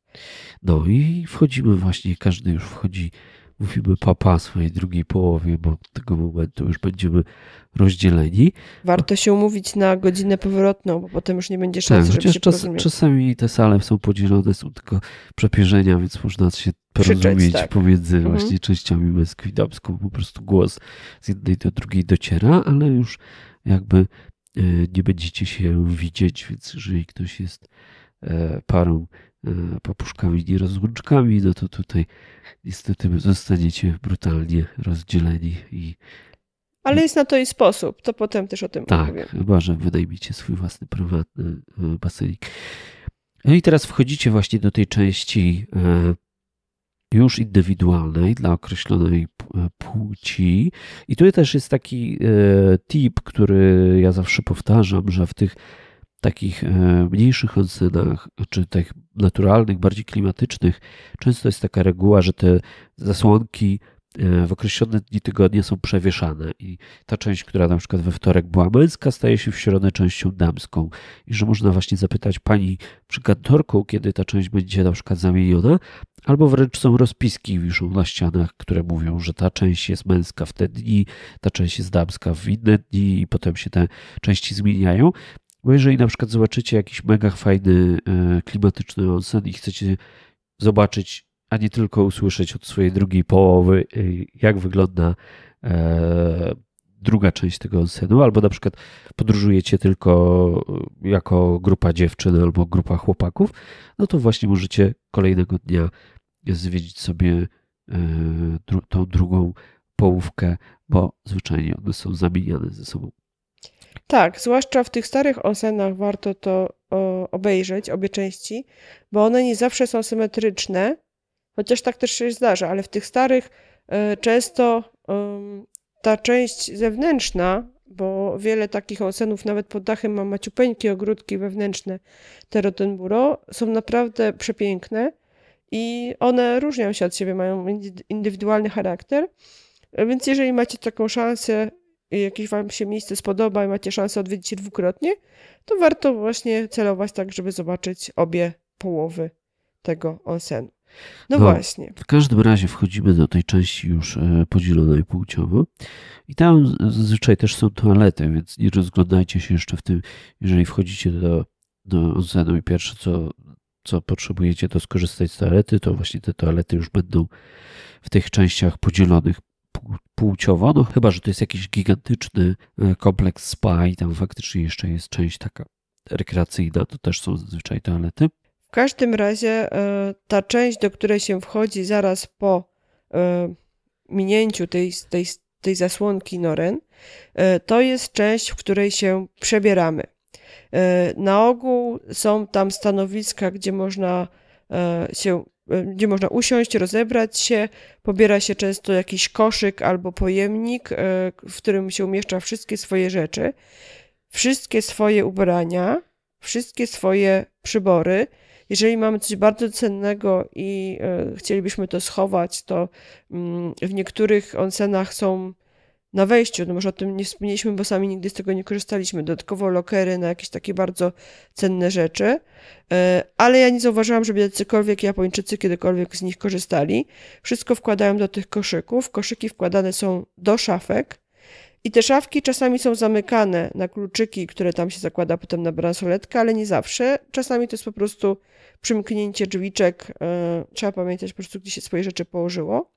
No i wchodzimy właśnie, każdy już wchodzi, mówimy papa swojej drugiej połowie, bo od tego momentu już będziemy rozdzieleni. Warto się umówić na godzinę powrotną, bo potem już nie będzie szans, tak, żeby się czas, Czasami te sale są podzielone, są tylko przepierzenia, więc można się porozumieć tak. pomiędzy mhm. właśnie częściami męską i Po prostu głos z jednej do drugiej dociera, ale już jakby E, nie będziecie się widzieć, więc jeżeli ktoś jest e, parą e, papuszkami nierozłączkami, no to tutaj niestety zostaniecie brutalnie rozdzieleni i ale jest na to i sposób, to potem też o tym tak, opowiem. Tak, chyba, że wynajmiecie swój własny prywatny basenik. No i teraz wchodzicie właśnie do tej części już indywidualnej dla określonej e, płci. I tutaj też jest taki e, tip, który ja zawsze powtarzam, że w tych takich e, mniejszych ocenach, czy tych naturalnych, bardziej klimatycznych, często jest taka reguła, że te zasłonki E, w określone dni tygodnia są przewieszane i ta część, która na przykład we wtorek była męska, staje się w środę częścią damską. I że można właśnie zapytać pani przy kiedy ta część będzie na przykład zamieniona, albo wręcz są rozpiski już na ścianach, które mówią, że ta część jest męska w te dni, ta część jest damska w inne dni i potem się te części zmieniają. Bo jeżeli na przykład zobaczycie jakiś mega fajny, e, klimatyczny onsen i chcecie zobaczyć a nie tylko usłyszeć od swojej drugiej połowy, y, jak wygląda e, druga część tego onsenu, albo na przykład podróżujecie tylko y, jako grupa dziewczyn albo grupa chłopaków, no to właśnie możecie kolejnego dnia zwiedzić sobie y, tą drugą połówkę, bo zwyczajnie one są zamieniane ze sobą. Tak, zwłaszcza w tych starych onsenach warto to obejrzeć, obie części, bo one nie zawsze są symetryczne Chociaż tak też się zdarza, ale w tych starych e, często ta część zewnętrzna, bo wiele takich onsenów nawet pod dachem ma maciupeńkie ogródki wewnętrzne Terotenburo, są naprawdę przepiękne i one różnią się od siebie, mają indywidualny charakter. E, więc jeżeli macie taką szansę, jakieś wam się miejsce spodoba i macie szansę odwiedzić je dwukrotnie, to warto właśnie celować tak, żeby zobaczyć obie połowy tego onsenu. No, no, właśnie. W każdym razie wchodzimy do tej części już e, podzielonej płciowo i tam zazwyczaj też są toalety, więc nie rozglądajcie się jeszcze w tym, jeżeli wchodzicie do, do i pierwsze co, co potrzebujecie to skorzystać z toalety, to właśnie te toalety już będą w tych częściach podzielonych płciowo, no chyba, że to jest jakiś gigantyczny e, kompleks spa i tam faktycznie jeszcze jest część taka rekreacyjna, to też są zazwyczaj toalety każdym razie e, ta część, do której się wchodzi zaraz po e, minięciu tej, tej, tej zasłonki Noren, e, to jest część, w której się przebieramy. Na ogół są tam stanowiska, gdzie można się gdzie można usiąść, rozebrać się. Pobiera się często jakiś koszyk albo pojemnik, w którym się umieszcza wszystkie swoje rzeczy, wszystkie swoje ubrania, wszystkie swoje przybory, jeżeli mamy coś bardzo cennego i e, chcielibyśmy to schować, to mm, w niektórych onsenach są na wejściu, no może o tym nie wspomnieliśmy, bo sami nigdy z tego nie korzystaliśmy, dodatkowo lokery na jakieś takie bardzo cenne rzeczy, e, ale ja nie zauważyłam, żeby jacykolwiek Japończycy kiedykolwiek z nich korzystali. Wszystko wkładają do tych koszyków, koszyki wkładane są do szafek, i te szafki czasami są zamykane na kluczyki, które tam się zakłada potem na bransoletkę, ale nie zawsze. Czasami to jest po prostu przymknięcie drzwiczek. E, trzeba pamiętać po prostu, gdzie się swoje rzeczy położyło.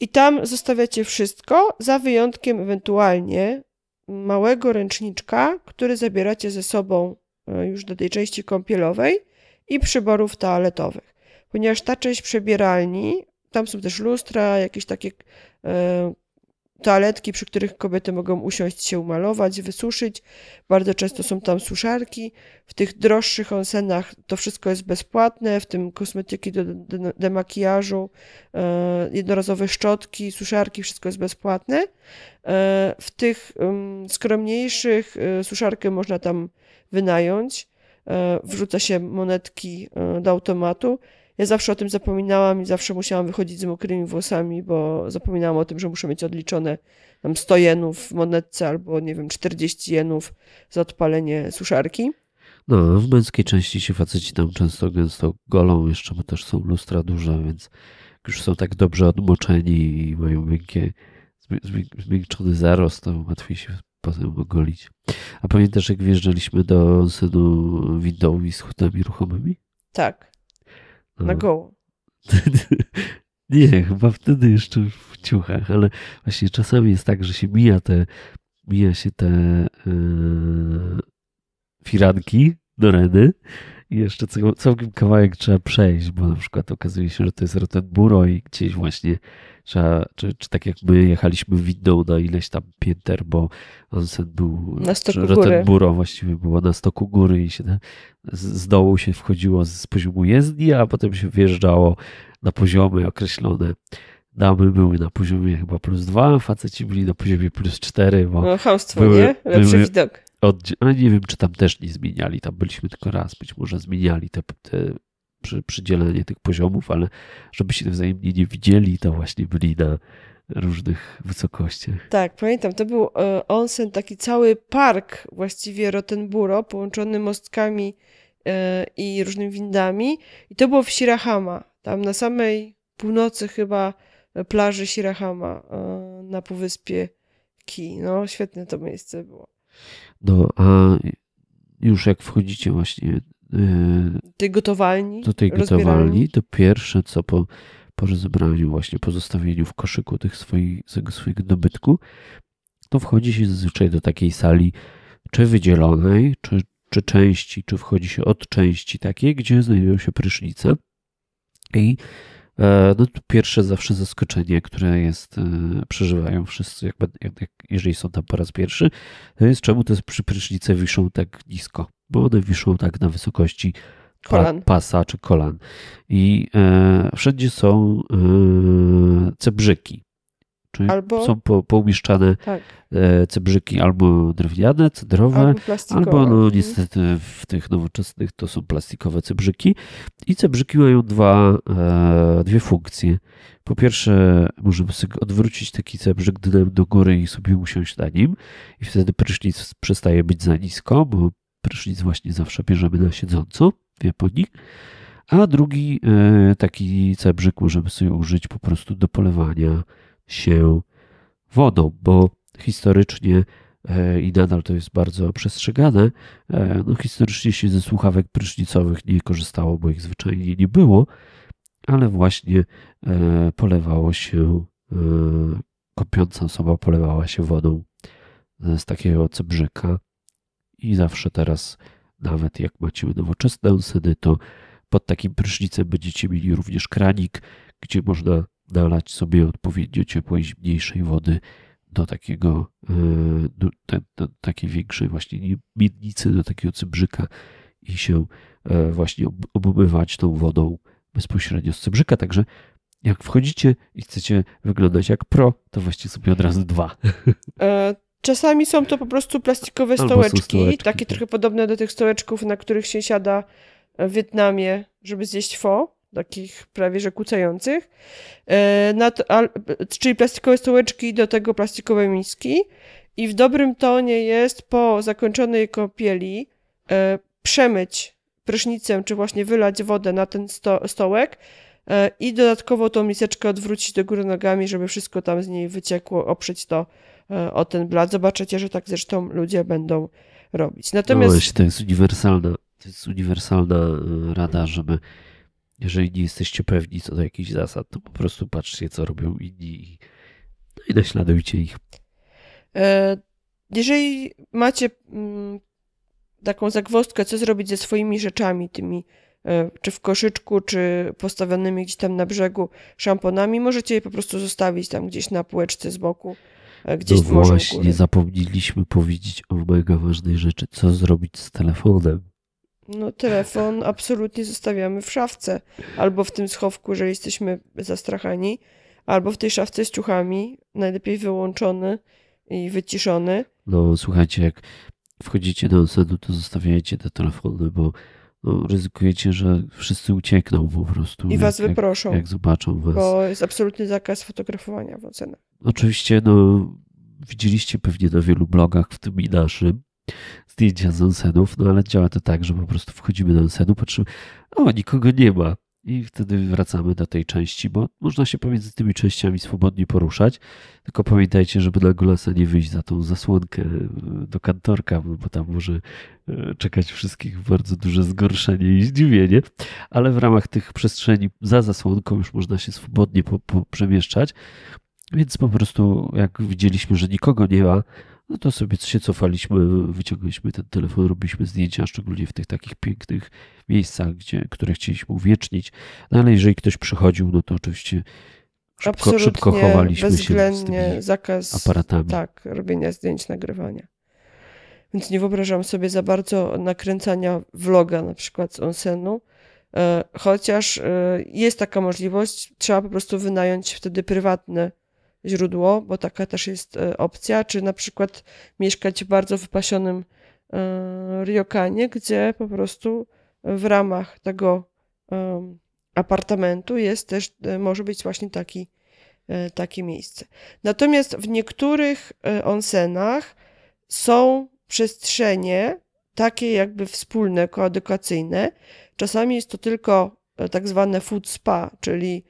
I tam zostawiacie wszystko, za wyjątkiem ewentualnie małego ręczniczka, który zabieracie ze sobą e, już do tej części kąpielowej i przyborów toaletowych. Ponieważ ta część przebieralni, tam są też lustra, jakieś takie e, toaletki, przy których kobiety mogą usiąść się umalować, wysuszyć. Bardzo często są tam suszarki. W tych droższych onsenach to wszystko jest bezpłatne, w tym kosmetyki do demakijażu, de jednorazowe szczotki, suszarki, wszystko jest bezpłatne. E, w tych skromniejszych e, suszarkę można tam wynająć. E, wrzuca się monetki do automatu ja zawsze o tym zapominałam i zawsze musiałam wychodzić z mokrymi włosami, bo zapominałam o tym, że muszę mieć odliczone tam 100 jenów w monetce albo, nie wiem, 40 jenów za odpalenie suszarki. No, w męskiej części się faceci tam często gęsto golą, jeszcze bo też są lustra duże, więc już są tak dobrze odmoczeni i mają miękkie, zmiękczony zarost, to łatwiej się potem ogolić. A pamiętasz, jak wjeżdżaliśmy do synu windą z hutami ruchomymi? Tak. Na mhm. goło. Nie, chyba wtedy jeszcze w ciuchach, ale właśnie czasami jest tak, że się mija te, mija się te yy, firanki do redy, i jeszcze całkiem kawałek trzeba przejść, bo na przykład okazuje się, że to jest Rotenburo i gdzieś właśnie trzeba, czy, czy tak jak my jechaliśmy windą na ileś tam pięter, bo Onsen był, na stoku Rotenburo góry. właściwie było na stoku góry i się z dołu się wchodziło z poziomu jezdni, a potem się wjeżdżało na poziomy określone damy były na poziomie chyba plus dwa, faceci byli na poziomie plus cztery, Bo no, chamstwo, były, nie? Lepszy były, widok ale nie wiem, czy tam też nie zmieniali. Tam byliśmy tylko raz, być może zmieniali te, te przy, przydzielenie tych poziomów, ale żeby się wzajemnie nie widzieli, to właśnie byli na różnych wysokościach. Tak, pamiętam, to był e, onsen, taki cały park właściwie Rotenburo, połączony mostkami e, i różnymi windami. I to było w Shirahama, tam na samej północy chyba e, plaży Shirahama na półwyspie Ki. No, świetne to miejsce było. No, a już jak wchodzicie właśnie e, tej gotowalni, do tej gotowalni, to pierwsze co po, po rozebraniu, właśnie po zostawieniu w koszyku tych swoich, tego swojego dobytku, to wchodzi się zazwyczaj do takiej sali, czy wydzielonej, czy, czy części, czy wchodzi się od części takiej, gdzie znajdują się prysznice. I E, no to pierwsze zawsze zaskoczenie, które jest, e, przeżywają wszyscy, jak, jak, jak, jeżeli są tam po raz pierwszy, to jest czemu te przyprysznice wiszą tak nisko, bo one wiszą tak na wysokości kolan. pasa czy kolan. I e, wszędzie są e, cebrzyki. Czyli albo, są po, poumieszczane tak. E, cebrzyki albo drewniane, cedrowe, albo, albo no, mhm. niestety w tych nowoczesnych to są plastikowe cebrzyki. I cebrzyki mają dwa, e, dwie funkcje. Po pierwsze, możemy sobie odwrócić taki cebrzyk dnem do góry i sobie usiąść na nim i wtedy prysznic przestaje być za nisko, bo prysznic właśnie zawsze bierzemy na siedząco w Japonii a drugi e, taki cebrzyk możemy sobie użyć po prostu do polewania się wodą, bo historycznie e, i nadal to jest bardzo przestrzegane. E, no, historycznie się ze słuchawek prysznicowych nie korzystało, bo ich zwyczajnie nie było, ale właśnie e, polewało się, kopiąca osoba polewała się wodą z takiego cebrzyka i zawsze teraz, nawet jak macie nowoczesne osady, to pod takim prysznicem będziecie mieli również kranik, gdzie można nalać sobie odpowiednio ciepłej, zimniejszej wody do takiego, e, do, do takiej większej właśnie miednicy, do takiego cybrzyka i się e, właśnie obmywać tą wodą bezpośrednio z cybrzyka. Także jak wchodzicie i chcecie wyglądać jak pro, to weźcie sobie od razu dwa. E, czasami są to po prostu plastikowe stołeczki, stołeczki takie trochę tak. podobne do tych stołeczków, na których się siada w Wietnamie, żeby zjeść pho takich prawie że kucających, e, czyli plastikowe stołeczki do tego plastikowe miski i w dobrym tonie jest po zakończonej kopieli e, przemyć prysznicem, czy właśnie wylać wodę na ten sto, stołek e, i dodatkowo tą miseczkę odwrócić do góry nogami, żeby wszystko tam z niej wyciekło, oprzeć to o ten blat. Zobaczycie, że tak zresztą ludzie będą robić. Natomiast... No właśnie, to jest uniwersalna, to jest uniwersalna rada, żeby jeżeli nie jesteście pewni co do jakichś zasad, to po prostu patrzcie, co robią inni i, no i naśladujcie ich. E, jeżeli macie mm, taką zagwostkę, co zrobić ze swoimi rzeczami, tymi e, czy w koszyczku, czy postawionymi gdzieś tam na brzegu szamponami, możecie je po prostu zostawić tam gdzieś na półeczce z boku, e, gdzieś no w morzu. Właśnie, zapomnieliśmy powiedzieć o mega ważnej rzeczy, co zrobić z telefonem. No telefon absolutnie zostawiamy w szafce. Albo w tym schowku, że jesteśmy zastrachani, albo w tej szafce z ciuchami, najlepiej wyłączony i wyciszony. No słuchajcie, jak wchodzicie do osadu, to zostawiajcie te telefony, bo no, ryzykujecie, że wszyscy uciekną po prostu. I jak, was wyproszą. Jak, jak zobaczą was. Bo jest absolutny zakaz fotografowania w ocenach. Oczywiście, no, widzieliście pewnie na wielu blogach, w tym i naszym, zdjęcia z onsenów, no ale działa to tak, że po prostu wchodzimy do onsenu, patrzymy, o, nikogo nie ma. I wtedy wracamy do tej części, bo można się pomiędzy tymi częściami swobodnie poruszać. Tylko pamiętajcie, żeby na gulasa nie wyjść za tą zasłonkę e, do kantorka, bo tam może e, czekać wszystkich bardzo duże zgorszenie i zdziwienie. Ale w ramach tych przestrzeni za zasłonką już można się swobodnie po, po przemieszczać. Więc po prostu, jak widzieliśmy, że nikogo nie ma, no to sobie się cofaliśmy, wyciągnęliśmy ten telefon, robiliśmy zdjęcia, szczególnie w tych takich pięknych miejscach, gdzie, które chcieliśmy uwiecznić. No ale jeżeli ktoś przychodził, no to oczywiście szybko, szybko chowaliśmy się z tymi zakaz, aparatami. Tak, robienia zdjęć, nagrywania. Więc nie wyobrażam sobie za bardzo nakręcania vloga na przykład z onsenu, e, chociaż e, jest taka możliwość, trzeba po prostu wynająć wtedy prywatne źródło, bo taka też jest e, opcja, czy na przykład mieszkać w bardzo wypasionym e, ryokanie, gdzie po prostu w ramach tego e, apartamentu jest też, może być właśnie taki, takie miejsce. Natomiast w niektórych onsenach są przestrzenie takie jakby wspólne, koedukacyjne. Czasami jest to tylko tak zwane food spa, czyli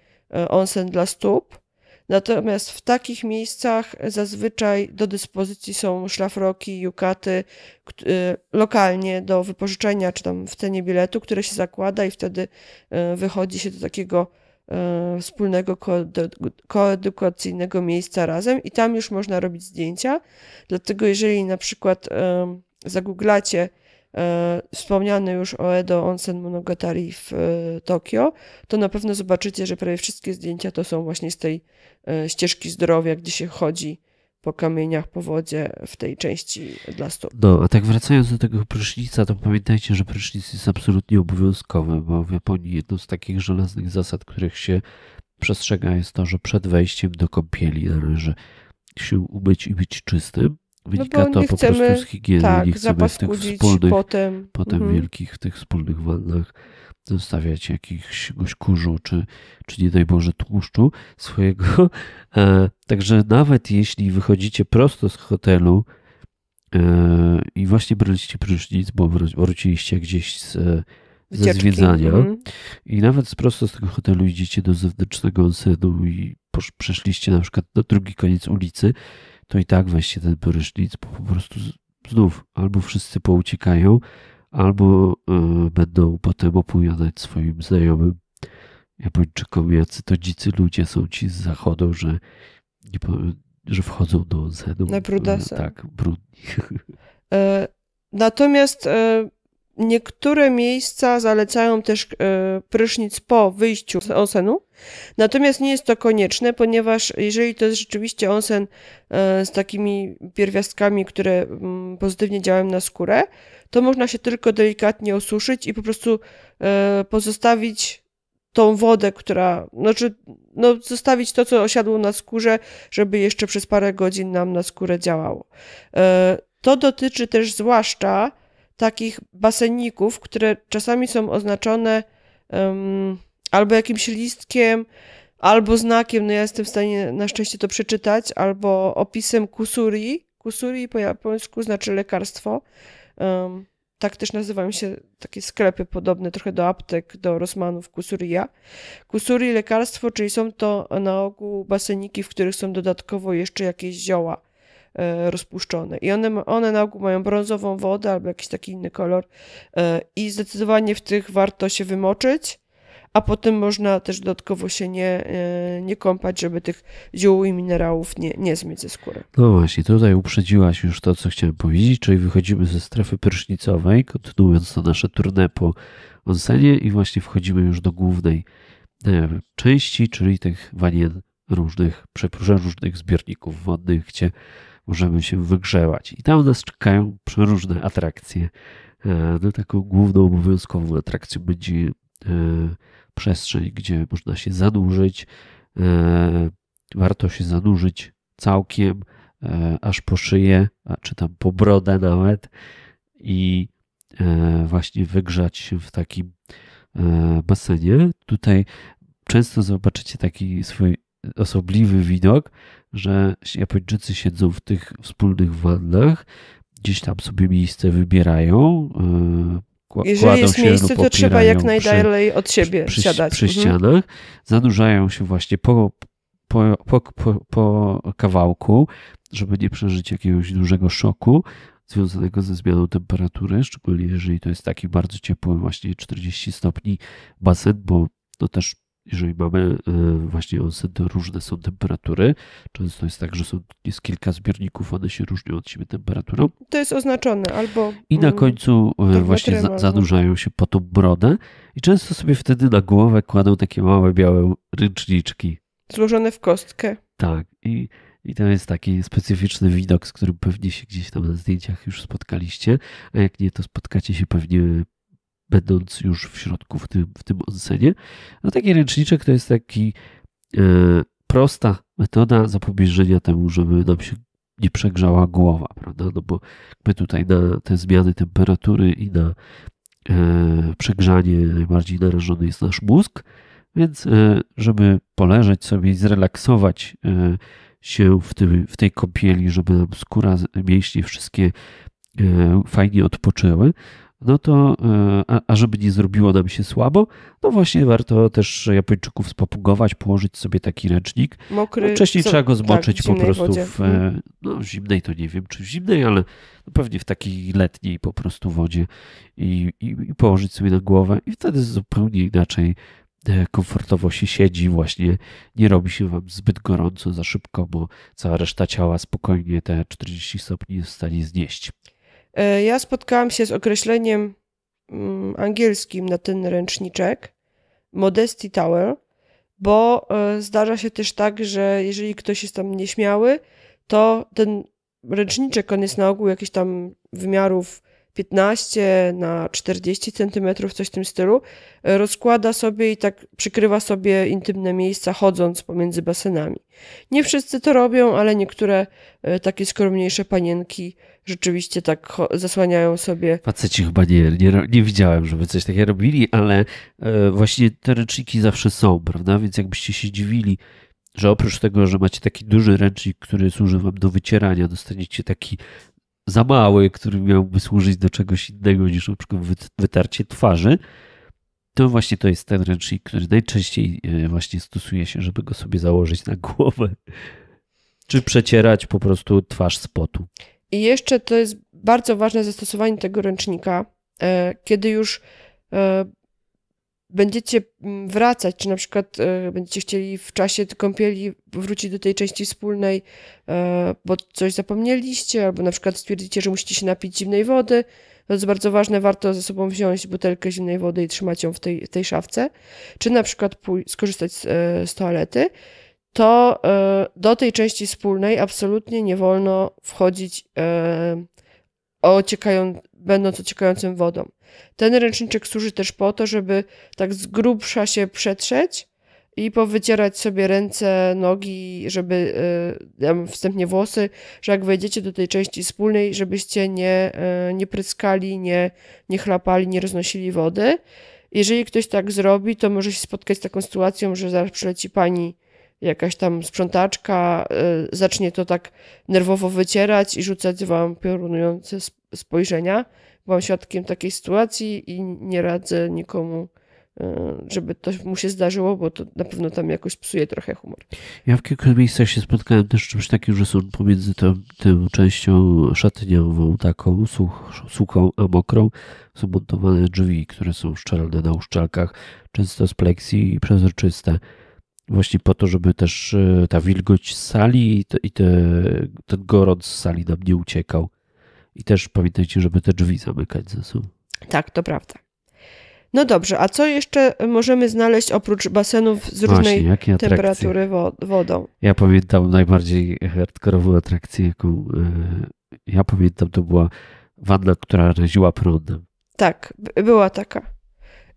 onsen dla stóp, Natomiast w takich miejscach zazwyczaj do dyspozycji są szlafroki, jukaty y, lokalnie do wypożyczenia, czy tam w cenie biletu, które się zakłada, i wtedy y, wychodzi się do takiego y, wspólnego koedukacyjnego miejsca razem i tam już można robić zdjęcia. Dlatego jeżeli na przykład zagooglacie E, wspomniany już o edo Onsen Monogatari w e, Tokio, to na pewno zobaczycie, że prawie wszystkie zdjęcia to są właśnie z tej e, ścieżki zdrowia, gdzie się chodzi po kamieniach, po wodzie w tej części dla stóp. No, a tak wracając do tego prysznica, to pamiętajcie, że prysznic jest absolutnie obowiązkowy, bo w Japonii jedną z takich żelaznych zasad, których się przestrzega jest to, że przed wejściem do kąpieli należy się umyć i być czystym, Wynika no to po chcemy, prostu z higieny, tak, nie chcemy w tych wspólnych, potem, potem mhm. wielkich, tych wspólnych wannach zostawiać jakiegoś kurzu, czy, czy nie daj Boże tłuszczu swojego. E, także nawet jeśli wychodzicie prosto z hotelu e, i właśnie braliście prysznic, bo wróciliście gdzieś z, e, ze zwiedzania mhm. i nawet prosto z tego hotelu idziecie do zewnętrznego onsenu i przeszliście na przykład na drugi koniec ulicy, to i tak weźcie ten prysznic, bo po prostu znów albo wszyscy pouciekają, albo e, będą potem opowiadać swoim znajomym Japończykom, jacy to dzicy ludzie są ci z zachodu, że, że wchodzą do ONZ-u. Na brudasy. E, tak, brudni. E, natomiast Niektóre miejsca zalecają też e, prysznic po wyjściu z onsenu, natomiast nie jest to konieczne, ponieważ jeżeli to jest rzeczywiście onsen e, z takimi pierwiastkami, które mm, pozytywnie działają na skórę, to można się tylko delikatnie osuszyć i po prostu e, pozostawić tą wodę, która, znaczy, no, zostawić to, co osiadło na skórze, żeby jeszcze przez parę godzin nam na skórę działało. To dotyczy też zwłaszcza takich baseników, które czasami są oznaczone um, albo jakimś listkiem, albo znakiem, no ja jestem w stanie na szczęście to przeczytać, albo opisem kusuri. Kusuri po japońsku znaczy lekarstwo. Um, tak też nazywają się takie sklepy podobne trochę do aptek, do Rosmanów, kusuria. Kusuri lekarstwo, czyli są to na ogół baseniki, w których są dodatkowo jeszcze jakieś zioła. E, rozpuszczone. I one, one na ogół mają brązową wodę albo jakiś taki inny kolor e, i zdecydowanie w tych warto się wymoczyć, a potem można też dodatkowo się nie, e, nie kąpać, żeby tych ziół i minerałów nie, nie zmyć ze skóry. No właśnie, tutaj uprzedziłaś już to, co chciałem powiedzieć, czyli wychodzimy ze strefy prysznicowej, kontynuując to nasze tournée po onsenie i właśnie wchodzimy już do głównej części, czyli tych wanien różnych, różnych zbiorników wodnych, gdzie możemy się wygrzewać. I tam nas czekają przeróżne atrakcje. E, no, taką główną obowiązkową atrakcją będzie e, przestrzeń, gdzie można się zanurzyć. E, warto się zanurzyć całkiem, aż po szyję, czy tam po brodę nawet i właśnie wygrzać się w takim basenie. Tutaj często zobaczycie taki swój osobliwy widok, że Japończycy siedzą w tych wspólnych wannach, gdzieś tam sobie miejsce wybierają. E, kła Jeżeli jest się, miejsce, no, to trzeba jak najdalej przy, od siebie przy, siadać. Przy mhm. ścianach mhm. zanurzają się właśnie po, po, po, po, po kawałku, żeby nie przeżyć jakiegoś dużego szoku związanego ze zmianą temperatury, szczególnie jeżeli to jest taki bardzo ciepły, właśnie 40 stopni basen, bo to też jeżeli mamy e, właśnie one różne są temperatury, często jest tak, że są, jest kilka zbiorników, one się różnią od siebie temperaturą. To jest oznaczone albo... I na mm, końcu e, tak, właśnie materiał, no. zanurzają się po tą brodę i często sobie wtedy na głowę kładą takie małe białe ryczniczki. Złożone w kostkę. Tak i... I to jest taki specyficzny widok, z którym pewnie się gdzieś tam na zdjęciach już spotkaliście, a jak nie, to spotkacie się pewnie będąc już w środku w tym, w tym onsenie. No taki ręczniczek to jest taki e, prosta metoda zapobieżenia temu, żeby nam się nie przegrzała głowa, prawda? No bo my tutaj na te zmiany temperatury i na e, przegrzanie najbardziej narażony jest nasz mózg, więc e, żeby poleżeć sobie i zrelaksować e, się w, tym, w tej kąpieli, żeby nam skóra, mięśnie wszystkie e, fajnie odpoczęły, no to, e, a, a żeby nie zrobiło nam się słabo, no właśnie warto też Japończyków spopugować, położyć sobie taki ręcznik. No, Mokry. No wcześniej co, trzeba go zmoczyć tak, po prostu w, e, mhm. no zimnej to nie wiem, czy w zimnej, ale no pewnie w takiej letniej po prostu wodzie i, i, i położyć sobie na głowę i wtedy zupełnie inaczej e, komfortowo się siedzi, właśnie nie robi się wam zbyt gorąco za szybko, bo cała reszta ciała spokojnie te 40 stopni jest w stanie znieść. E, ja spotkałam się z określeniem mm, angielskim na ten ręczniczek Modesty Tower, bo e, zdarza się też tak, że jeżeli ktoś jest tam nieśmiały, to ten ręczniczek, on jest na ogół jakichś tam wymiarów 15 na 40 centymetrów coś w tym stylu, e, rozkłada sobie i tak przykrywa sobie intymne miejsca chodząc pomiędzy basenami. Nie wszyscy to robią, ale niektóre e, takie skromniejsze panienki rzeczywiście tak zasłaniają sobie. Faceci chyba nie, nie, nie widziałem, żeby coś takiego robili, ale e, właśnie te ręczniki zawsze są, prawda? Więc jakbyście się dziwili, że oprócz tego, że macie taki duży ręcznik, który służy wam do wycierania, dostaniecie taki za mały, który miałby służyć do czegoś innego niż na przykład wytarcie twarzy, to właśnie to jest ten ręcznik, który najczęściej e, właśnie stosuje się, żeby go sobie założyć na głowę, czy przecierać po prostu twarz z potu. I jeszcze to jest bardzo ważne zastosowanie tego ręcznika, e, kiedy już e, będziecie mm, wracać, czy na przykład e, będziecie chcieli w czasie kąpieli wrócić do tej części wspólnej, e, bo coś zapomnieliście, albo na przykład stwierdzicie, że musicie się napić zimnej wody, to jest bardzo ważne, warto ze sobą wziąć butelkę zimnej wody i trzymać ją w tej, w tej szafce, czy na przykład skorzystać z, e, z toalety, to do tej części wspólnej absolutnie nie wolno wchodzić ociekają, będąc ociekającym wodą. Ten ręczniczek służy też po to, żeby tak z grubsza się przetrzeć i powycierać sobie ręce, nogi, żeby y, wstępnie włosy, że jak wejdziecie do tej części wspólnej, żebyście nie, y, nie pryskali, nie, nie chlapali, nie roznosili wody. Jeżeli ktoś tak zrobi, to może się spotkać z taką sytuacją, że zaraz przyleci pani jakaś tam sprzątaczka, y, zacznie to tak nerwowo wycierać i rzucać wam piorunujące spojrzenia, byłam świadkiem takiej sytuacji i nie radzę nikomu, e, żeby to mu się zdarzyło, bo to na pewno tam jakoś psuje trochę humor. Ja w kilku miejscach się spotkałem też z czymś takim, że są pomiędzy tą, tą częścią szatniową, taką such, suchą, a mokrą, są montowane drzwi, które są szczelne na uszczelkach, często z pleksji i przezroczyste. Właśnie po to, żeby też e, ta wilgoć z sali i, i te, ten gorąc z sali nam nie uciekał. I też pamiętajcie, żeby te drzwi zamykać ze sobą. Tak, to prawda. No dobrze, a co jeszcze możemy znaleźć oprócz basenów z różnej Właśnie, temperatury wo wodą? Ja pamiętam najbardziej hardkorową atrakcję, jaką e, ja pamiętam, to była wanna, która raziła prądem. Tak, była taka.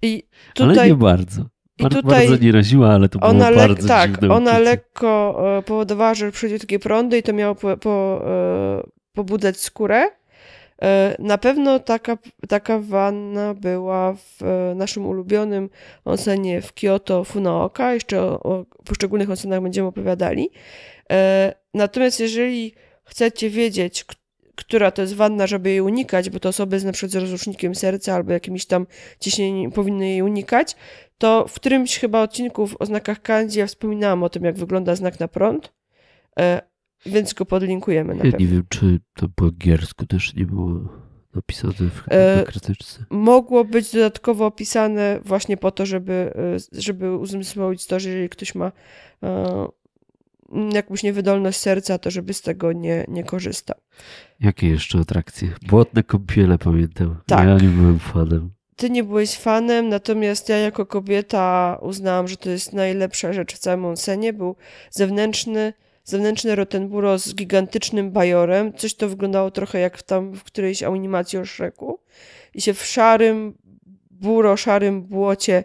I tutaj, ale nie bardzo. I tutaj bardzo nie raziła, ale to było bardzo Tak, ona uczucie. lekko e, powodowała, że przyjdzie takie prądy i to miało po, po, e, pobudzać skórę. E, na pewno taka, taka wanna była w e, naszym ulubionym onsenie w Kyoto Funaoka. Jeszcze o, o poszczególnych onsenach będziemy opowiadali. E, natomiast jeżeli chcecie wiedzieć, która to jest wanna, żeby jej unikać, bo to osoby z na przykład z rozrusznikiem serca albo jakimś tam ciśnieniem powinny jej unikać, to w którymś chyba odcinku o znakach kanji ja wspominałam o tym, jak wygląda znak na prąd więc go podlinkujemy na ja pewno. nie wiem, czy to po angielsku też nie było napisane w e, krytyczce. Mogło być dodatkowo opisane właśnie po to, żeby, e, żeby uzmysłowić to, że jeżeli ktoś ma e, jakąś niewydolność serca, to żeby z tego nie, nie korzysta. Jakie jeszcze atrakcje? Błotne kąpiele pamiętam. No tak. Ja nie byłem fanem. Ty nie byłeś fanem, natomiast ja jako kobieta uznałam, że to jest najlepsza rzecz w całym Onsenie. Był zewnętrzny zewnętrzne Rotenburo z gigantycznym bajorem. Coś to wyglądało trochę jak w tam w którejś animacji o Shreku. I się w szarym buro, szarym błocie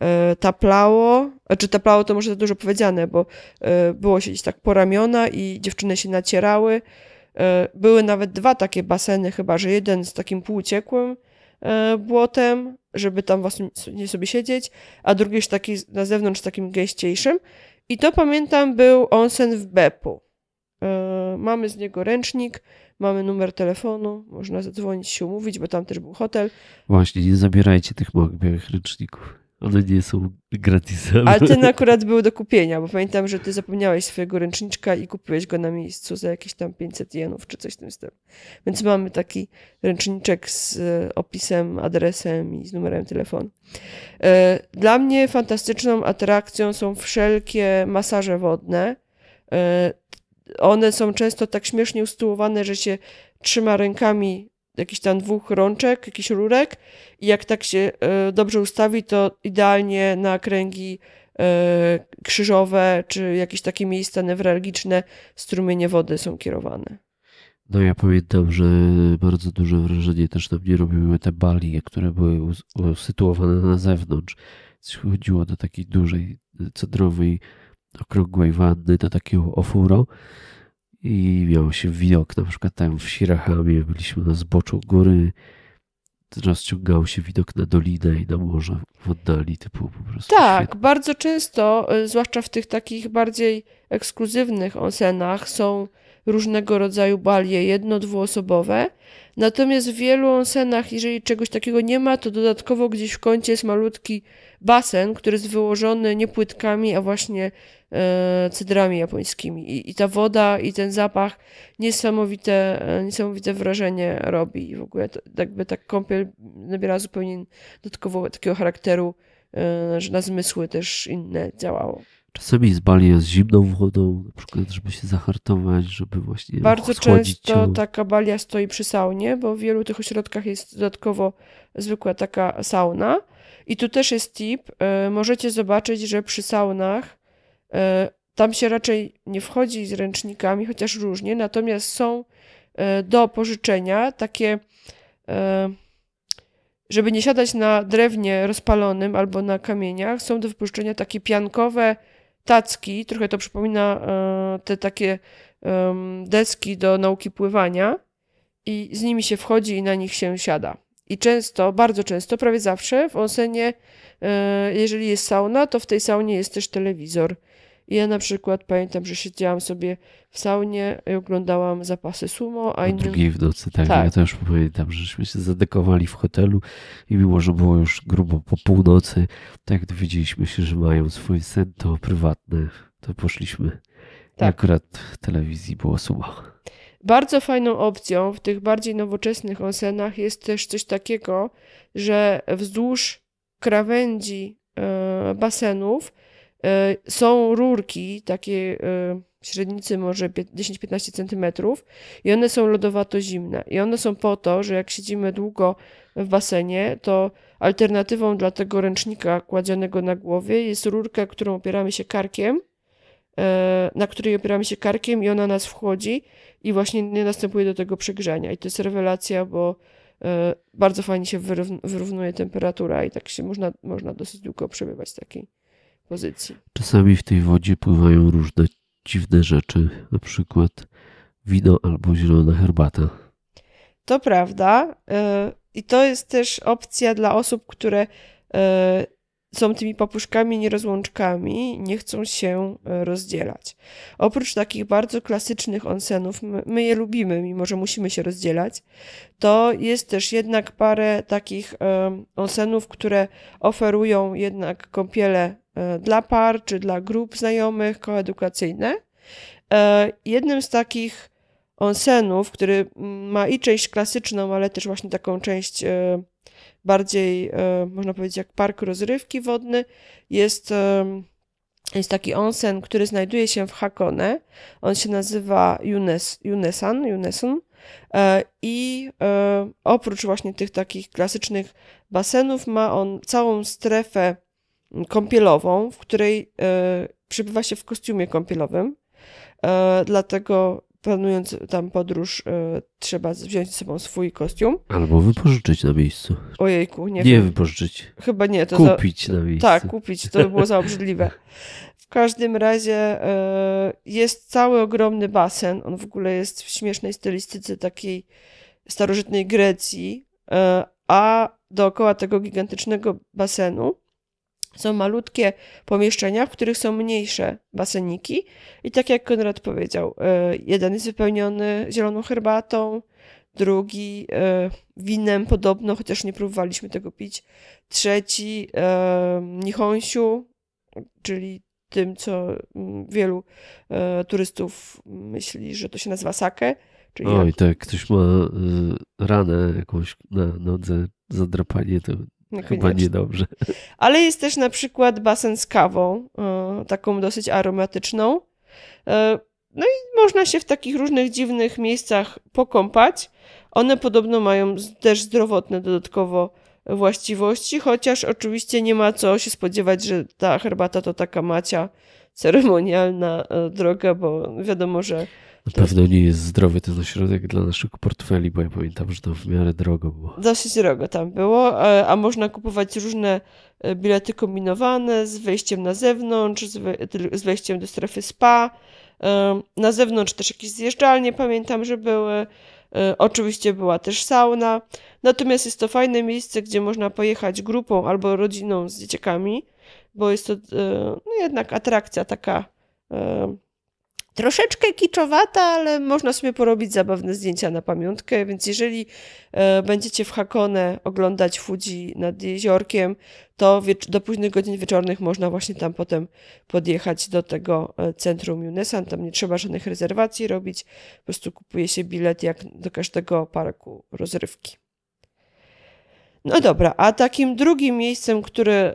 e, taplało. Znaczy taplało to może za dużo powiedziane, bo e, było się tak po ramiona i dziewczyny się nacierały. E, były nawet dwa takie baseny, chyba że jeden z takim półciekłym błotem, żeby tam właśnie sobie siedzieć, a drugi już taki na zewnątrz takim gęściejszym. I to pamiętam był onsen w Bepu. E, mamy z niego ręcznik, mamy numer telefonu, można zadzwonić się umówić, bo tam też był hotel. Właśnie, nie zabierajcie tych białych ręczników. One nie są gratisowe. Ale ten akurat był do kupienia, bo pamiętam, że ty zapomniałeś swojego ręczniczka i kupiłeś go na miejscu za jakieś tam 500 jenów czy coś w tym stylu. Więc mamy taki ręczniczek z e, opisem, adresem i z numerem telefonu. E, dla mnie fantastyczną atrakcją są wszelkie masaże wodne. E, one są często tak śmiesznie ustyłowane, że się trzyma rękami jakichś tam dwóch rączek, jakiś rurek i jak tak się e, dobrze ustawi, to idealnie na kręgi e, krzyżowe czy jakieś takie miejsca newralgiczne strumienie wody są kierowane. No ja pamiętam, że bardzo duże wrażenie też na mnie robiły te balie, które były usytuowane na zewnątrz. Chodziło do takiej dużej, e, cedrowej, okrągłej wanny, do takiego ofuro i miał się widok, na przykład tam w Sirahamie byliśmy na zboczu góry, rozciągał się widok na dolinę i na morze w oddali, typu po prostu. Tak, świetnie. bardzo często, y, zwłaszcza w tych takich bardziej ekskluzywnych onsenach, są różnego rodzaju balie jedno-dwuosobowe. Natomiast w wielu onsenach, jeżeli czegoś takiego nie ma, to dodatkowo gdzieś w kącie jest malutki basen, który jest wyłożony nie płytkami, a właśnie e, cydrami japońskimi. I, I, ta woda i ten zapach niesamowite, e, niesamowite wrażenie robi. I w ogóle to, jakby tak kąpiel nabiera zupełnie dodatkowo takiego charakteru, e, że na zmysły też inne działało. Czasami z je z zimną wodą, na przykład, żeby się zahartować, żeby właśnie Bardzo często ciało. taka balia stoi przy saunie, bo w wielu tych ośrodkach jest dodatkowo zwykła taka sauna. I tu też jest tip, y, możecie zobaczyć, że przy saunach y, tam się raczej nie wchodzi z ręcznikami, chociaż różnie, natomiast są y, do pożyczenia takie żeby nie siadać na drewnie rozpalonym albo na kamieniach, są do wypuszczenia takie piankowe tacki, trochę to przypomina e, te takie deski do nauki pływania i z nimi się wchodzi i na nich się siada. I często, bardzo często, prawie zawsze w onsenie, e, jeżeli jest sauna, to w tej saunie jest też telewizor. I ja na przykład pamiętam, że siedziałam sobie w saunie i oglądałam zapasy sumo, a inni... drugiej w nocy, tak, tak. Ja też pamiętam, żeśmy się zadekowali w hotelu i mimo, że było już grubo po północy, tak dowiedzieliśmy się, że mają swój sen, to prywatny, to poszliśmy. Tak. akurat w telewizji było sumo. Bardzo fajną opcją w tych bardziej nowoczesnych onsenach jest też coś takiego, że wzdłuż krawędzi e, basenów E, są rurki, takie e, średnicy może 10-15 cm i one są lodowato-zimne. I one są po to, że jak siedzimy długo w basenie, to alternatywą dla tego ręcznika kładzionego na głowie jest rurka, którą opieramy się karkiem, e, na której opieramy się karkiem i ona nas wchodzi i właśnie nie następuje do tego przegrzania. I to jest rewelacja, bo bardzo fajnie się wyrównuje temperatura i tak się można, można dosyć długo przebywać takiej pozycji. Czasami w tej wodzie pływają różne dziwne rzeczy, na przykład wino albo zielona herbata. To prawda. Y, I to jest też opcja dla osób, które y, są tymi papuszkami nierozłączkami, nie chcą się e, rozdzielać. Oprócz takich bardzo klasycznych onsenów, my je lubimy, mimo że musimy się rozdzielać, to jest też jednak parę takich e, onsenów, które oferują jednak kąpiele e, dla par czy dla grup znajomych koedukacyjne. Jednym z takich onsenów, który ma i część klasyczną, ale też właśnie taką część bardziej, e, można powiedzieć, jak park rozrywki wodny. Jest, e, jest taki onsen, który znajduje się w Hakone. On się nazywa Yunes, e, I oprócz właśnie tych takich klasycznych basenów, ma on całą strefę kąpielową, w której przybywa się w kostiumie kąpielowym. Dlatego planując tam podróż, y, trzeba wziąć ze sobą swój kostium. Albo wypożyczyć na miejscu. Ojejku, nie. Nie wypożyczyć. Chyba nie. To kupić za... na miejscu. Tak, kupić. To by było za obrzydliwe. W każdym razie y, jest cały ogromny basen. On w ogóle jest w śmiesznej stylistyce takiej starożytnej Grecji. Y, a dookoła tego gigantycznego basenu są malutkie pomieszczenia, w których są mniejsze baseniki i tak jak Konrad powiedział, e, jeden jest wypełniony zieloną herbatą, drugi e, winem podobno, chociaż nie próbowaliśmy tego pić, trzeci e, nihonsiu, czyli tym, co mm, wielu turystów myśli, że to się nazywa sake. Czyli Oj, jak... tak, ktoś ma ranę jakąś na nodze, zadrapanie, to Chyba niedobrze. Ale jest też na przykład basen z kawą, e, taką dosyć aromatyczną. E, no i można się w takich różnych dziwnych miejscach pokąpać. One podobno mają też zdrowotne dodatkowo właściwości, chociaż oczywiście nie ma co się spodziewać, że ta herbata to taka macia ceremonialna e, droga, bo wiadomo, że na pewno nie jest zdrowy ten ośrodek dla naszych portfeli, bo ja pamiętam, że to w miarę drogo było. Dosyć drogo tam było, e, a można kupować różne e, bilety kombinowane z wejściem na zewnątrz, z wejściem do strefy spa. E, na zewnątrz też jakieś zjeżdżalnie, pamiętam, że były. Oczywiście była też sauna. Natomiast jest to fajne miejsce, gdzie można pojechać grupą albo rodziną z dzieciakami, bo jest to no, jednak atrakcja taka troszeczkę kiczowata, ale można sobie porobić zabawne zdjęcia na pamiątkę, więc jeżeli e, będziecie w Hakone oglądać Fuji nad jeziorkiem, to do późnych godzin wieczornych można właśnie tam potem podjechać do tego e, centrum UNESAN. Tam nie trzeba żadnych rezerwacji robić, po prostu kupuje się bilet jak do każdego parku rozrywki. No dobra, a takim drugim miejscem, które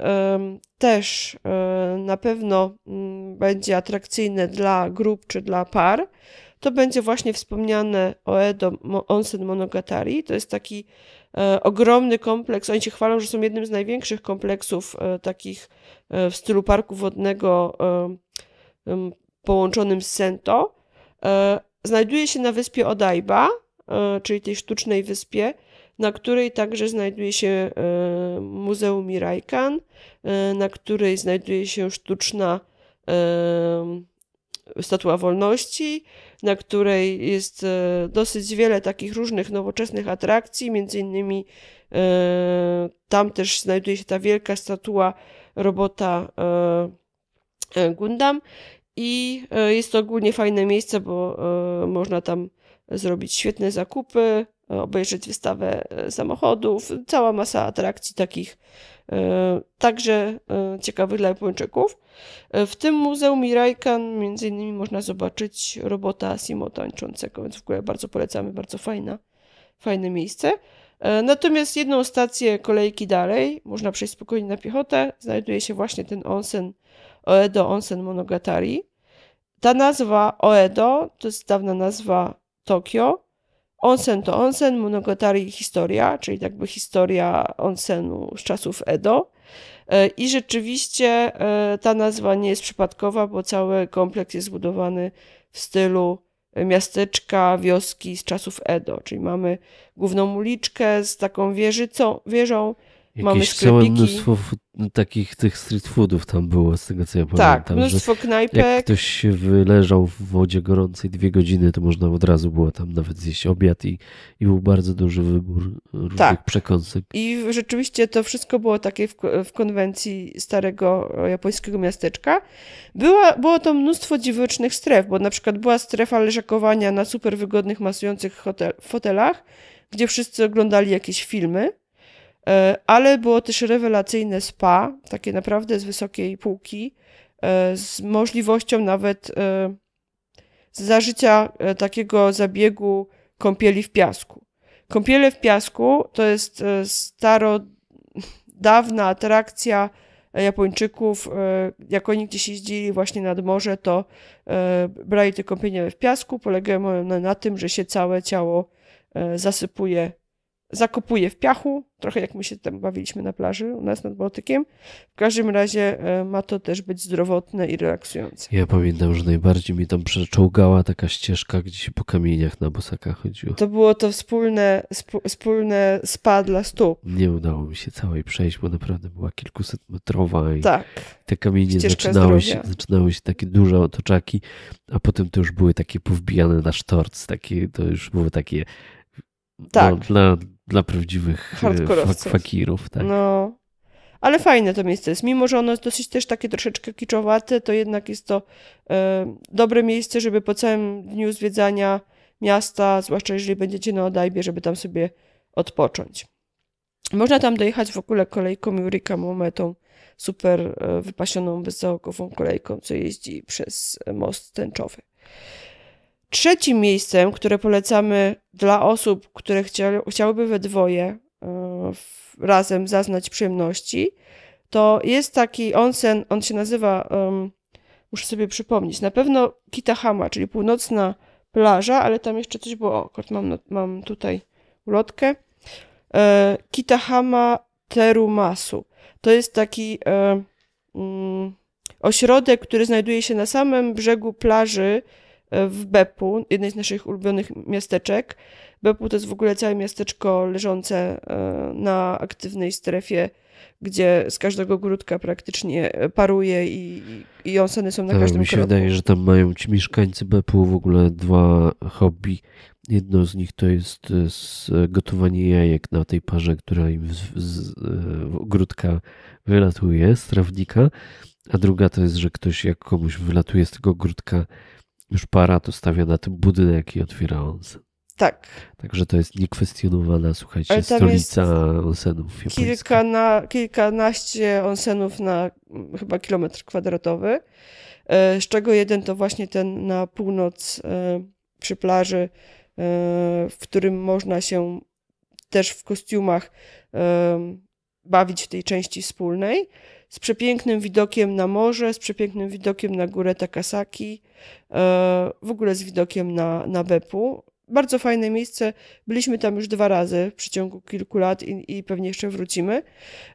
też e, na pewno mm, będzie atrakcyjne dla grup czy dla par, to będzie właśnie wspomniane Oedo Onsen Monogatari. To jest taki e, ogromny kompleks. Oni się chwalą, że są jednym z największych kompleksów e, takich w stylu parku wodnego połączonym z Sento. Znajduje się na wyspie Odaiba, czyli tej sztucznej wyspie, na której także znajduje się e, Muzeum Irajkan, e, na której znajduje się sztuczna e, Statua Wolności, na której jest dosyć wiele takich różnych nowoczesnych atrakcji, między innymi tam też znajduje się ta wielka statua robota Gundam i jest to ogólnie fajne miejsce, bo można tam zrobić świetne zakupy, obejrzeć wystawę e, samochodów, cała masa atrakcji takich e, także e, ciekawych dla Japończyków. W tym muzeum Mirajkan między innymi można zobaczyć robota Simo tańczącego, więc w ogóle bardzo polecamy, bardzo fajna, fajne miejsce. Natomiast jedną stację kolejki dalej, można przejść spokojnie na piechotę, znajduje się właśnie ten onsen Oedo Onsen Monogatari. Ta nazwa Oedo to jest dawna nazwa Tokio, Onsen to onsen, monogatari historia, czyli jakby historia onsenu z czasów Edo. E, I rzeczywiście e, ta nazwa nie jest przypadkowa, bo cały kompleks jest zbudowany w stylu miasteczka, wioski z czasów Edo. Czyli mamy główną uliczkę z taką wieżycą, wieżą, Jakieś całe mnóstwo takich tych street foodów tam było, z tego co ja pamiętam. Tak, mnóstwo knajpek. Jak ktoś się wyleżał w wodzie gorącej dwie godziny, to można od razu było tam nawet zjeść obiad i, i był bardzo duży wybór różnych tak. przekąsek. I rzeczywiście to wszystko było takie w, w konwencji starego e, japońskiego miasteczka. Była, było to mnóstwo dziwacznych stref, bo na przykład była strefa leżakowania na super wygodnych, masujących hotel, fotelach, gdzie wszyscy oglądali jakieś filmy E, ale było też rewelacyjne spa, takie naprawdę z wysokiej półki, e, z możliwością nawet e, zażycia takiego zabiegu kąpieli w piasku. Kąpiele w piasku to jest starodawna atrakcja Japończyków. Jak oni gdzieś jeździli właśnie nad morze, to brali te kąpienie w piasku. Polegają one na tym, że się całe ciało zasypuje zakopuje w piachu, trochę jak my się tam bawiliśmy na plaży u nas nad Bałtykiem. W każdym razie e, ma to też być zdrowotne i relaksujące. Ja pamiętam, że najbardziej mi tam przeczołgała taka ścieżka, gdzie się po kamieniach na bosaka chodziło. To było to wspólne, sp wspólne spa dla stóp. Nie udało mi się całej przejść, bo naprawdę była kilkusetmetrowa i tak. te kamienie zaczynały się, zaczynały się takie duże otoczaki, a potem to już były takie powbijane na sztorc, takie, to już było takie tak. No, dla, dla prawdziwych e, fakirów. Tak. No. Ale fajne to miejsce jest. Mimo, że ono jest dosyć też takie troszeczkę kiczowate, to jednak jest to e, dobre miejsce, żeby po całym dniu zwiedzania miasta, zwłaszcza jeżeli będziecie na Odajbie, żeby tam sobie odpocząć. Można tam dojechać w ogóle kolejką Jurika Mometą, super e, wypasioną, bezzałogową kolejką, co jeździ przez most tęczowy. Trzecim miejscem, które polecamy dla osób, które chcia, chciałyby we dwoje e, razem zaznać przyjemności, to jest taki onsen, on się nazywa, muszę sobie przypomnieć, na pewno Kitahama, czyli północna plaża, ale tam jeszcze coś było, o, mam, mam tutaj ulotkę, e, Kitahama Terumasu. To jest taki e, mm, ośrodek, który znajduje się na samym brzegu plaży w Bepu, jednej z naszych ulubionych miasteczek. Bepu to jest w ogóle całe miasteczko leżące e, na aktywnej strefie, gdzie z każdego grudka praktycznie e, paruje i, i są na tak, każdym mi się kroku. wydaje, że tam mają ci mieszkańcy Bepu w ogóle dwa hobby. Jedno z nich to jest e, gotowanie jajek na tej parze, która im z, z grudka wylatuje, z trawnika, a druga to jest, że ktoś jak komuś wylatuje z tego grudka już para to stawia na tym budynek i otwiera onsen. Tak. Także to jest niekwestionowana, słuchajcie, stolica onsenów japońskich. Kilkana, kilkanaście onsenów na mm, chyba kilometr kwadratowy, e, z czego jeden to właśnie ten na północ e, przy plaży, e, w którym można się też w kostiumach bawić w tej części wspólnej z przepięknym widokiem na morze, z przepięknym widokiem na górę Takasaki, e, w ogóle z widokiem na, na Beppu. Bardzo fajne miejsce. Byliśmy tam już dwa razy w przeciągu kilku lat i, i pewnie jeszcze wrócimy.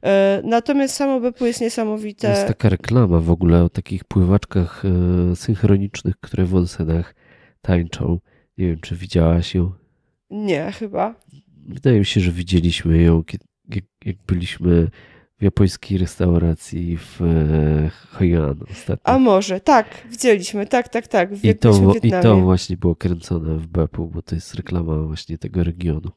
E, natomiast samo Beppu jest niesamowite. Jest taka reklama w ogóle o takich pływaczkach e, synchronicznych, które w onsenach tańczą. Nie wiem, czy widziałaś ją? Nie, chyba. Wydaje mi się, że widzieliśmy ją, jak, jak byliśmy w japońskiej restauracji w e, Hainan ostatnio. A może, tak, widzieliśmy, tak, tak, tak. W I to, I to właśnie było kręcone w Bepu, bo to jest reklama właśnie tego regionu.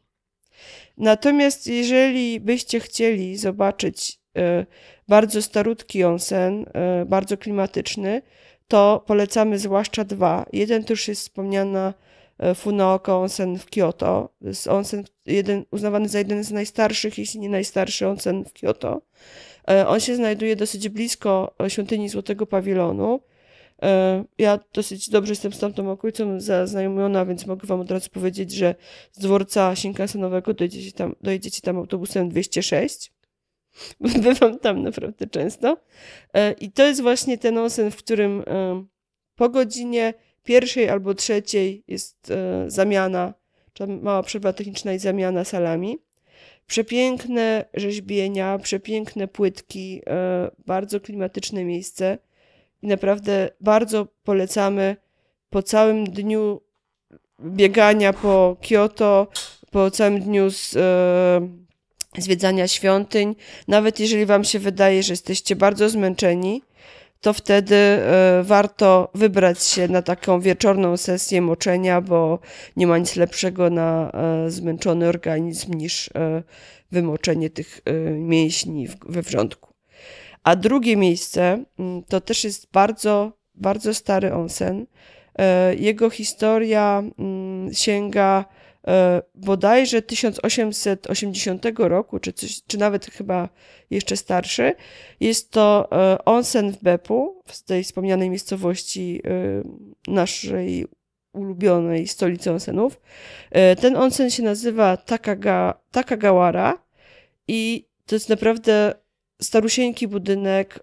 Natomiast jeżeli byście chcieli zobaczyć e, bardzo starutki onsen, e, bardzo klimatyczny, to polecamy zwłaszcza dwa. Jeden to już jest wspomniana E, Funaoka Onsen w Kyoto. Jest onsen jeden, uznawany za jeden z najstarszych, jeśli nie najstarszy onsen w Kyoto. E, on się znajduje dosyć blisko e, świątyni Złotego Pawilonu. Ja dosyć dobrze jestem z tamtą okolicą zaznajomiona, więc mogę wam od razu powiedzieć, że z dworca Shinkansenowego dojedziecie tam, dojedziecie tam autobusem 206. Bywam tam naprawdę często. I to jest właśnie ten onsen, w którym po godzinie pierwszej albo trzeciej jest e, zamiana, czy mała przerwa techniczna i zamiana salami. Przepiękne rzeźbienia, przepiękne płytki, e, bardzo klimatyczne miejsce i naprawdę bardzo polecamy po całym dniu biegania po Kyoto, po całym dniu z, e, zwiedzania świątyń, nawet jeżeli Wam się wydaje, że jesteście bardzo zmęczeni, to wtedy e, warto wybrać się na taką wieczorną sesję moczenia, bo nie ma nic lepszego na e, zmęczony organizm niż e, wymoczenie tych mięśni we wrzątku. A drugie miejsce mm, to też jest bardzo, bardzo stary onsen. Jego historia mm, sięga E, bodajże 1880 roku, czy, coś, czy nawet chyba jeszcze starszy. Jest to e, onsen w Bepu, w tej wspomnianej miejscowości e, naszej ulubionej stolicy onsenów. Ten onsen się nazywa Takaga, Takagawara i to jest naprawdę starusieńki budynek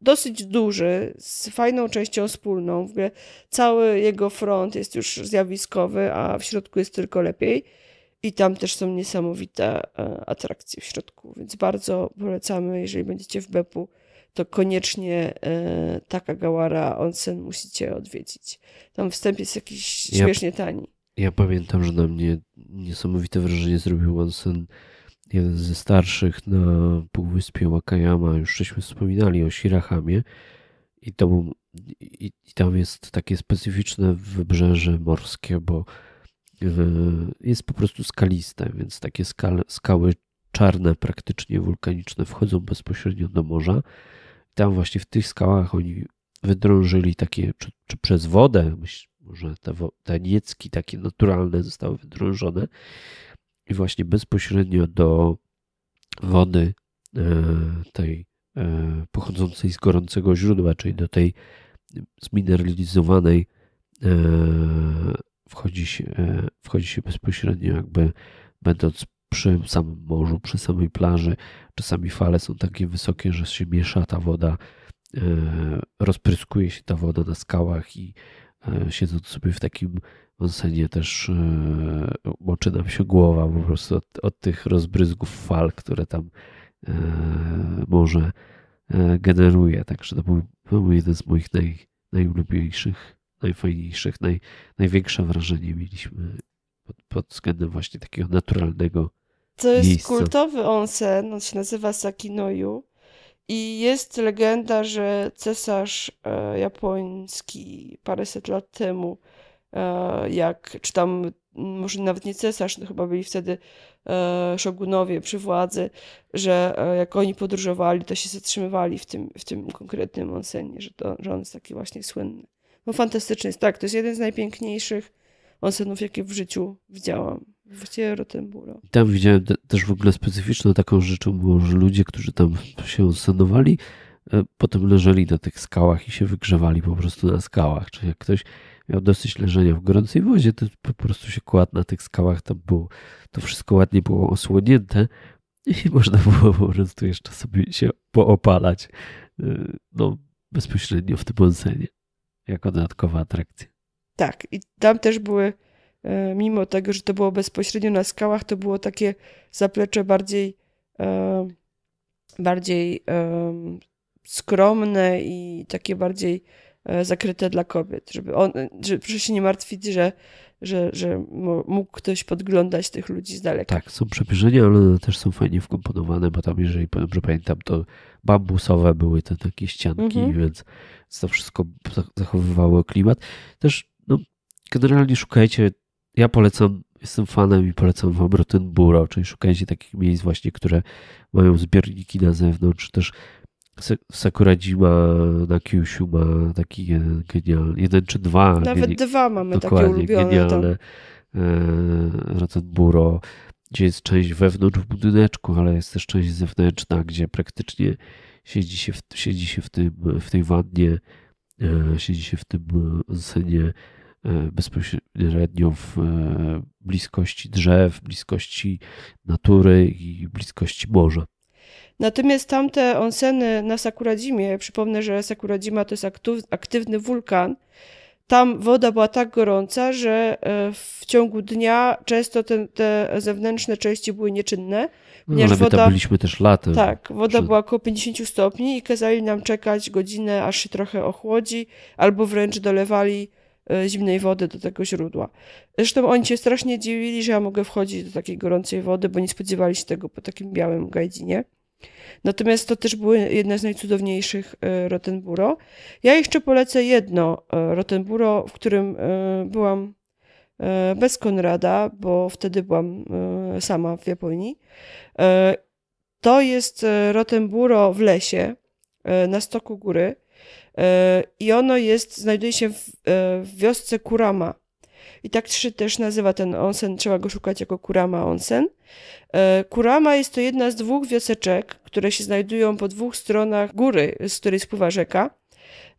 dosyć duży, z fajną częścią wspólną. W ogóle cały jego front jest już zjawiskowy, a w środku jest tylko lepiej. I tam też są niesamowite e, atrakcje w środku, więc bardzo polecamy, jeżeli będziecie w Bepu, to koniecznie e, taka gałara onsen musicie odwiedzić. Tam wstęp jest jakiś śmiesznie tani. Ja, ja pamiętam, że na mnie niesamowite wrażenie zrobił onsen jeden ze starszych na półwyspie Wakayama, już żeśmy wspominali o Shirahamie i, to, i, i tam jest takie specyficzne wybrzeże morskie, bo jest po prostu skaliste, więc takie skały czarne, praktycznie wulkaniczne, wchodzą bezpośrednio do morza. Tam właśnie w tych skałach oni wydrążyli takie, czy, czy przez wodę, może te, te niecki takie naturalne zostały wydrążone, i właśnie bezpośrednio do wody e, tej e, pochodzącej z gorącego źródła, czyli do tej zmineralizowanej e, wchodzi się, wchodzi się bezpośrednio jakby będąc przy samym morzu, przy samej plaży. Czasami fale są takie wysokie, że się miesza ta woda, rozpryskuje się ta woda na skałach i E, siedząc sobie w takim onsenie też moczy e, nam się głowa po prostu od, od tych rozbryzgów fal, które tam e, może generuje. Także to był, był jeden z moich naj, najulubieńszych, najfajniejszych, naj, największe wrażenie mieliśmy pod, pod względem właśnie takiego naturalnego to jest miejsca. kultowy onsen, on się nazywa Sakinoju i jest legenda, że cesarz e, japoński paręset lat temu, e, jak, czy tam może nawet nie cesarz, no chyba byli wtedy e, szogunowie przy władzy, że jak oni podróżowali, to się zatrzymywali w tym, w tym konkretnym onsenie, że, to, że on jest taki właśnie słynny. No fantastyczny jest, tak, to jest jeden z najpiękniejszych onsenów, jakie w życiu widziałam. Właściwie Rotemburo. I tam widziałem też w ogóle specyficzną taką rzeczą było, że ludzie, którzy tam się onsenowali, e, potem leżeli na tych skałach i się wygrzewali po prostu na skałach. Czyli jak ktoś miał dosyć leżenia w gorącej wodzie, to po prostu się kładł na tych skałach, tam było, to wszystko ładnie było osłonięte i można było po prostu jeszcze sobie się poopalać e, no, bezpośrednio w tym onsenie, jako dodatkowa atrakcja. Tak, i tam też były, e, mimo tego, że to było bezpośrednio na skałach, to było takie zaplecze bardziej, e, bardziej e, skromne i takie bardziej zakryte dla kobiet, żeby, on, żeby proszę się nie martwić, że, że, że mógł ktoś podglądać tych ludzi z daleka. Tak, są przepierzenia, ale też są fajnie wkomponowane, bo tam, jeżeli dobrze pamiętam, to bambusowe były te takie ścianki, mhm. więc to wszystko zachowywało klimat. Też generalnie szukajcie, ja polecam, jestem fanem i polecam wam Rotenburo, czyli szukajcie takich miejsc właśnie, które mają zbiorniki na zewnątrz, czy też Sakurajima na Kyushu ma taki jeden genialny, jeden czy dwa. Nawet geni- dwa mamy dokładnie, takie ulubione. Tak. Genialne e, Rotenburo, gdzie jest część wewnątrz w budyneczku, ale jest też część zewnętrzna, gdzie praktycznie siedzi się w, siedzi się w, tym, w tej wannie, e, siedzi się w tym e, senie E, bezpośrednio w e, bliskości drzew, bliskości natury i bliskości morza. Natomiast tamte onseny na Sakuradzimie, przypomnę, że Sakuradzima to jest aktywny wulkan, tam woda była tak gorąca, że e, w ciągu dnia często te, te zewnętrzne części były nieczynne. No, ponieważ no, ale woda, tam byliśmy też latem. Tak, woda była około 50 stopni i kazali nam czekać godzinę, aż się trochę ochłodzi, albo wręcz dolewali E, zimnej wody do tego źródła. Zresztą oni się strasznie dziwili, że ja mogę wchodzić do takiej gorącej wody, bo nie spodziewali się tego po takim białym gajdzinie. Natomiast to też były jedne z najcudowniejszych e, Rotenburo. Ja jeszcze polecę jedno e, Rotenburo, w którym byłam bez Konrada, bo wtedy byłam sama w Japonii. To jest Rotenburo w lesie na stoku góry. E, I ono jest, znajduje się w, e, w wiosce Kurama. I tak się też nazywa ten onsen, trzeba go szukać jako Kurama Onsen. E, Kurama jest to jedna z dwóch wioseczek, które się znajdują po dwóch stronach góry, z której spływa rzeka.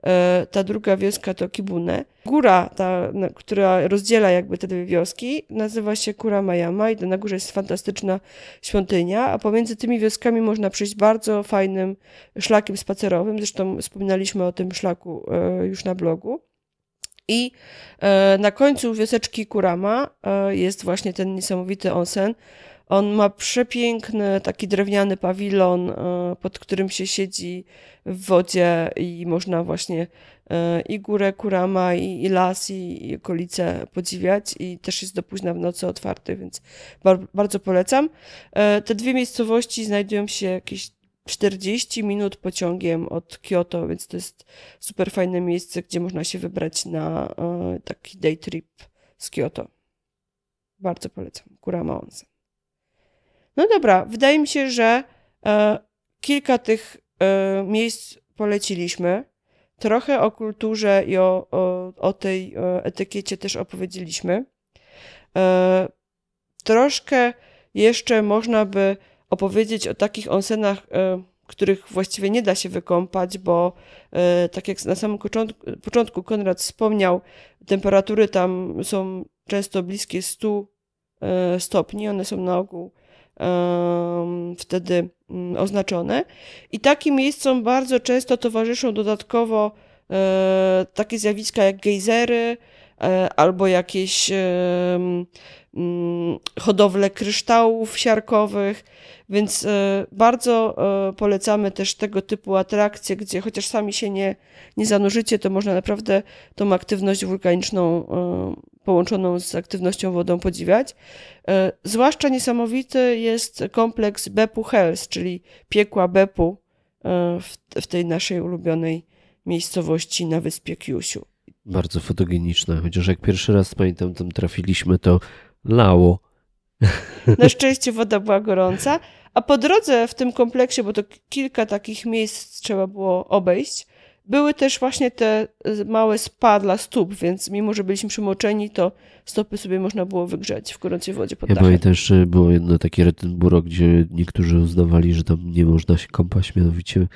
E, ta druga wioska to Kibune. Góra, ta, która rozdziela jakby te dwie wioski, nazywa się Yama i na górze jest fantastyczna świątynia, a pomiędzy tymi wioskami można przejść bardzo fajnym szlakiem spacerowym. Zresztą wspominaliśmy o tym szlaku e, już na blogu. I e, na końcu wioseczki Kurama jest właśnie ten niesamowity onsen, on ma przepiękny taki drewniany pawilon, e, pod którym się siedzi w wodzie i można właśnie e, i górę Kurama, i, i las, i, i okolice podziwiać. I też jest do późna w nocy otwarty, więc bar bardzo polecam. E, te dwie miejscowości znajdują się jakieś 40 minut pociągiem od Kyoto, więc to jest super fajne miejsce, gdzie można się wybrać na taki day trip z Kyoto. Bardzo polecam. Kurama Onsen. No dobra, wydaje mi się, że e, kilka tych e, miejsc poleciliśmy. Trochę o kulturze i o, o, o tej e, etykiecie też opowiedzieliśmy. E, troszkę jeszcze można by opowiedzieć o takich onsenach, e, których właściwie nie da się wykąpać, bo e, tak jak na samym początku, początku Konrad wspomniał, temperatury tam są często bliskie 100 stopni, one są na ogół wtedy mm, oznaczone. I takim miejscom bardzo często towarzyszą dodatkowo e, takie zjawiska jak gejzery, E, albo jakieś mm, hodowle kryształów siarkowych, więc e, bardzo e, polecamy też tego typu atrakcje, gdzie chociaż sami się nie, nie zanurzycie, to można naprawdę tą aktywność wulkaniczną połączoną z aktywnością wodą podziwiać. Zwłaszcza niesamowity jest kompleks Bepu Hells, czyli piekła Bepu w, w tej naszej ulubionej miejscowości na wyspie Kyushu bardzo fotogeniczna, chociaż jak pierwszy raz pamiętam tam trafiliśmy, to lało. Na szczęście woda była gorąca, a po drodze w tym kompleksie, bo to kilka takich miejsc trzeba było obejść, były też właśnie te y, małe spa dla stóp, więc mimo, że byliśmy przymoczeni, to stopy sobie można było wygrzać w gorącej wodzie pod dachem. Ja pamiętam, że było jedno takie Rettenburo, gdzie niektórzy uznawali, że tam nie można się kąpać, mianowicie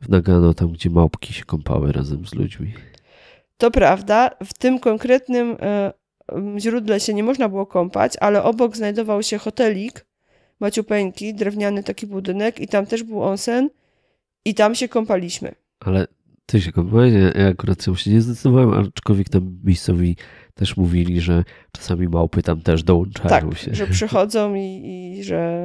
w Nagano, tam gdzie małpki się kąpały razem z ludźmi. To prawda, w tym konkretnym e, źródle się nie można było kąpać, ale obok znajdował się hotelik maciupeńki, drewniany taki budynek i tam też był onsen i tam się kąpaliśmy. Ale ty się kąpałeś? Ja akurat się nie zdecydowałem, aczkolwiek tam miejscowi też mówili, że czasami małpy tam też dołączają tak, się. że przychodzą i, i że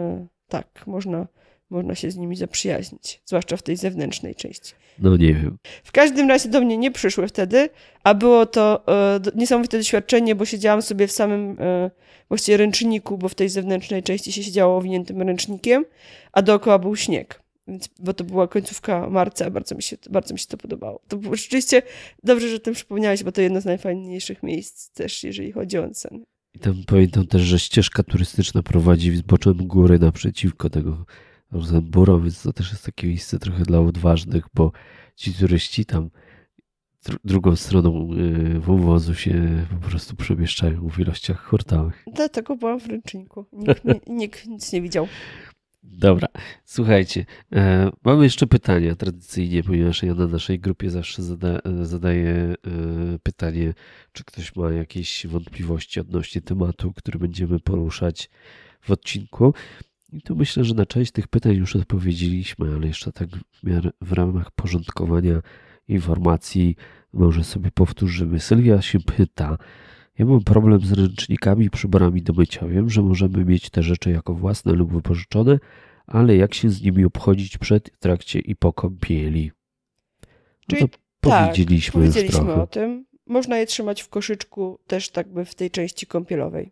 tak, można można się z nimi zaprzyjaźnić, zwłaszcza w tej zewnętrznej części. No nie wiem. W każdym razie do mnie nie przyszły wtedy, a było to e, niesamowite doświadczenie, bo siedziałam sobie w samym e, właściwie ręczniku, bo w tej zewnętrznej części się siedziało owiniętym ręcznikiem, a dookoła był śnieg. Więc, bo to była końcówka marca, bardzo mi, się, bardzo mi się to podobało. To było rzeczywiście dobrze, że o tym przypomniałeś, bo to jedno z najfajniejszych miejsc też, jeżeli chodzi o onsen. I tam pamiętam też, że ścieżka turystyczna prowadzi z boczem góry naprzeciwko tego więc to też jest takie miejsce trochę dla odważnych, bo ci turyści tam drugą stroną y, wąwozu się po prostu przemieszczają w ilościach hurtowych. Dlatego byłam w ręczniku. Nikt, nikt nic nie widział. Dobra, słuchajcie, e, mamy jeszcze pytania tradycyjnie, ponieważ ja na naszej grupie zawsze zada, zadaję e, pytanie, czy ktoś ma jakieś wątpliwości odnośnie tematu, który będziemy poruszać w odcinku. I tu myślę, że na część tych pytań już odpowiedzieliśmy, ale jeszcze tak w, ramach porządkowania informacji może sobie powtórzymy. Sylwia się pyta, ja mam problem z ręcznikami i przyborami do mycia. Wiem, że możemy mieć te rzeczy jako własne lub wypożyczone, ale jak się z nimi obchodzić przed, trakcie i po kąpieli? No Czyli to tak, powiedzieliśmy, powiedzieliśmy o tym. Można je trzymać w koszyczku też tak by w tej części kąpielowej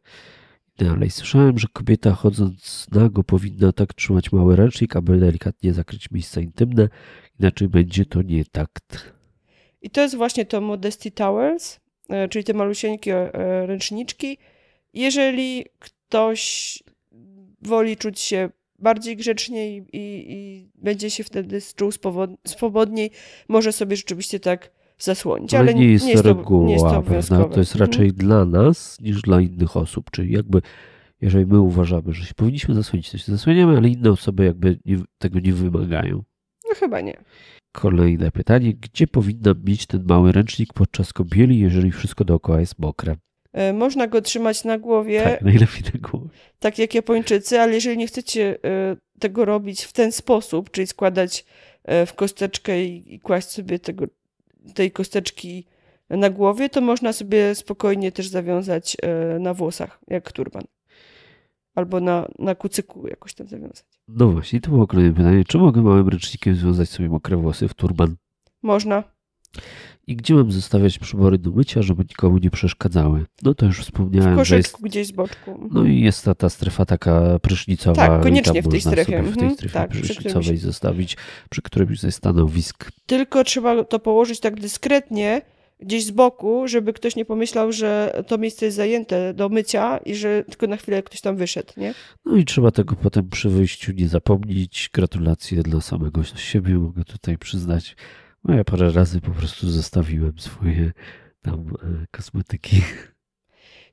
dalej. Słyszałem, że kobieta chodząc nago powinna tak trzymać mały ręcznik, aby delikatnie zakryć miejsca intymne, inaczej będzie to nie takt. I to jest właśnie to Modesty Towers, e, czyli te malusieńkie e, ręczniczki. Jeżeli ktoś woli czuć się bardziej grzecznie i, i, i będzie się wtedy czuł swobodniej, może sobie rzeczywiście tak zasłonić. No ale, ale nie, jest nie jest reguła, to, nie jest to, prawda? to jest raczej mhm. dla nas niż dla innych osób, czyli jakby jeżeli my uważamy, że się powinniśmy zasłonić, to się zasłoniamy, ale inne osoby jakby nie, tego nie wymagają. No chyba nie. Kolejne pytanie. Gdzie powinna mieć ten mały ręcznik podczas kąpieli, jeżeli wszystko dookoła jest mokre? E, można go trzymać na głowie. Tak, najlepiej na głowie. Tak jak Japończycy, ale jeżeli nie chcecie e, tego robić w ten sposób, czyli składać e, w kosteczkę i kłaść sobie tego tej kosteczki na głowie, to można sobie spokojnie też zawiązać e, na włosach, jak turban. Albo na, na kucyku jakoś tam zawiązać. No właśnie, to było kolejne pytanie. Czy mogę małym ręcznikiem związać sobie mokre włosy w turban? Można. I gdzie mam zostawiać przybory do mycia, żeby nikomu nie przeszkadzały? No to już wspomniałem, w że jest... gdzieś z boczku. No i jest ta, ta strefa taka prysznicowa. Tak, koniecznie w tej strefie. w tej mhm, strefie tak, prysznicowej przy zostawić, przy którymś ze stanowisk. Tylko trzeba to położyć tak dyskretnie, gdzieś z boku, żeby ktoś nie pomyślał, że to miejsce jest zajęte do mycia i że tylko na chwilę ktoś tam wyszedł, nie? No i trzeba tego potem przy wyjściu nie zapomnieć. Gratulacje dla samego siebie, mogę tutaj przyznać. No ja parę razy po prostu zostawiłem swoje tam e, kosmetyki.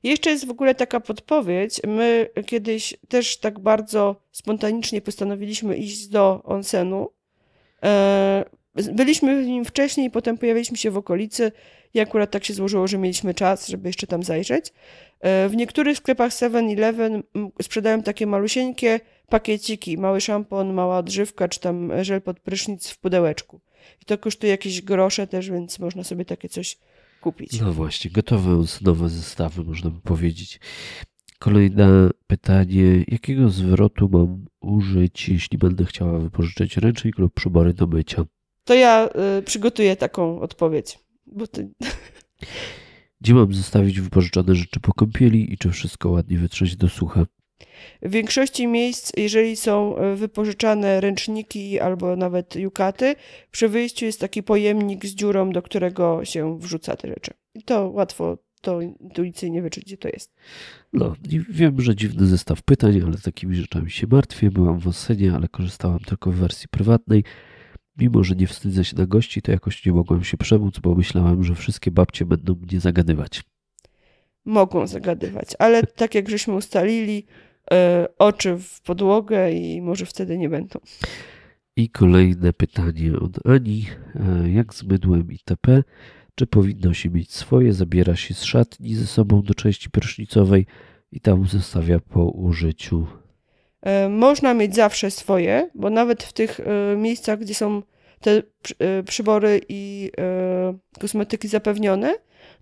Jeszcze jest w ogóle taka podpowiedź. My kiedyś też tak bardzo spontanicznie postanowiliśmy iść do onsenu. E, byliśmy w nim wcześniej, potem pojawiliśmy się w okolicy i akurat tak się złożyło, że mieliśmy czas, żeby jeszcze tam zajrzeć. E, w niektórych sklepach 7-Eleven sprzedają takie malusieńkie pakieciki, mały szampon, mała odżywka, czy tam żel pod prysznic w pudełeczku. I to kosztuje jakieś grosze też, więc można sobie takie coś kupić. No właśnie, gotowe nowe zestawy, można by powiedzieć. Kolejne pytanie. Jakiego zwrotu mam użyć, jeśli będę chciała wypożyczyć ręcznik lub przybory do mycia? To ja y, przygotuję taką odpowiedź. Bo ty... Gdzie mam zostawić wypożyczone rzeczy po kąpieli i czy wszystko ładnie wytrzeć do sucha? W większości miejsc, jeżeli są e, wypożyczane ręczniki albo nawet jukaty, przy wyjściu jest taki pojemnik z dziurą, do którego się wrzuca te rzeczy. I to łatwo to intuicyjnie wyczuć, gdzie to jest. No, wiem, że dziwny zestaw pytań, ale takimi rzeczami się martwię. Byłam w Osenie, ale korzystałam tylko w wersji prywatnej. Mimo, że nie wstydzę się na gości, to jakoś nie mogłem się przemóc, bo myślałam, że wszystkie babcie będą mnie zagadywać mogą zagadywać. Ale tak jak żeśmy ustalili, e, oczy w podłogę i może wtedy nie będą. I kolejne pytanie od Ani. E, jak z mydłem itp.? Czy powinno się mieć swoje? Zabiera się z szatni ze sobą do części prysznicowej i tam zostawia po użyciu. E, można mieć zawsze swoje, bo nawet w tych miejscach, gdzie są te przybory i kosmetyki zapewnione,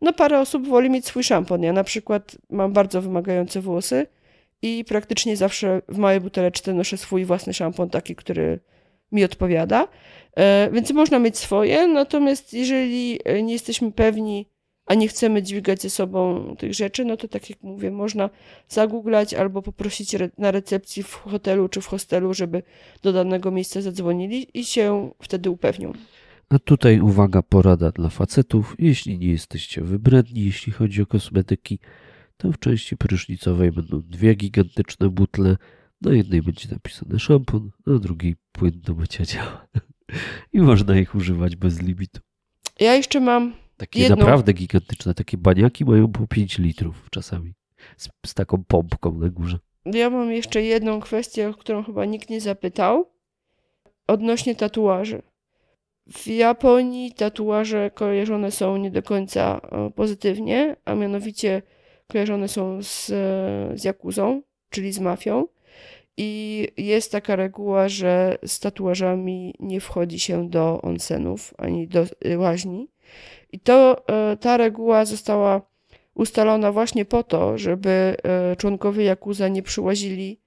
no parę osób woli mieć swój szampon. Ja na przykład mam bardzo wymagające włosy i praktycznie zawsze w małej buteleczce noszę swój własny szampon, taki, który mi odpowiada. E, więc można mieć swoje, natomiast jeżeli e, nie jesteśmy pewni, a nie chcemy dźwigać ze sobą tych rzeczy, no to tak jak mówię, można zagooglać albo poprosić na recepcji w hotelu czy w hostelu, żeby do danego miejsca zadzwonili i się wtedy upewnią. A tutaj uwaga, porada dla facetów. Jeśli nie jesteście wybredni, jeśli chodzi o kosmetyki, to w części prysznicowej będą dwie gigantyczne butle. Na jednej będzie napisane szampon, na drugiej płyn do mycia ciała. I można ich używać bez limitu. Ja jeszcze mam takie jedną... naprawdę gigantyczne, takie baniaki mają po 5 litrów czasami. Z, z, taką pompką na górze. Ja mam jeszcze jedną kwestię, o którą chyba nikt nie zapytał. Odnośnie tatuaży. W Japonii tatuaże kojarzone są nie do końca e, pozytywnie, a mianowicie kojarzone są z, e, z jakuzą, czyli z mafią. I jest taka reguła, że z tatuażami nie wchodzi się do onsenów ani do e, łaźni. I to, ta reguła została ustalona właśnie po to, żeby członkowie Jakuza nie przyłazili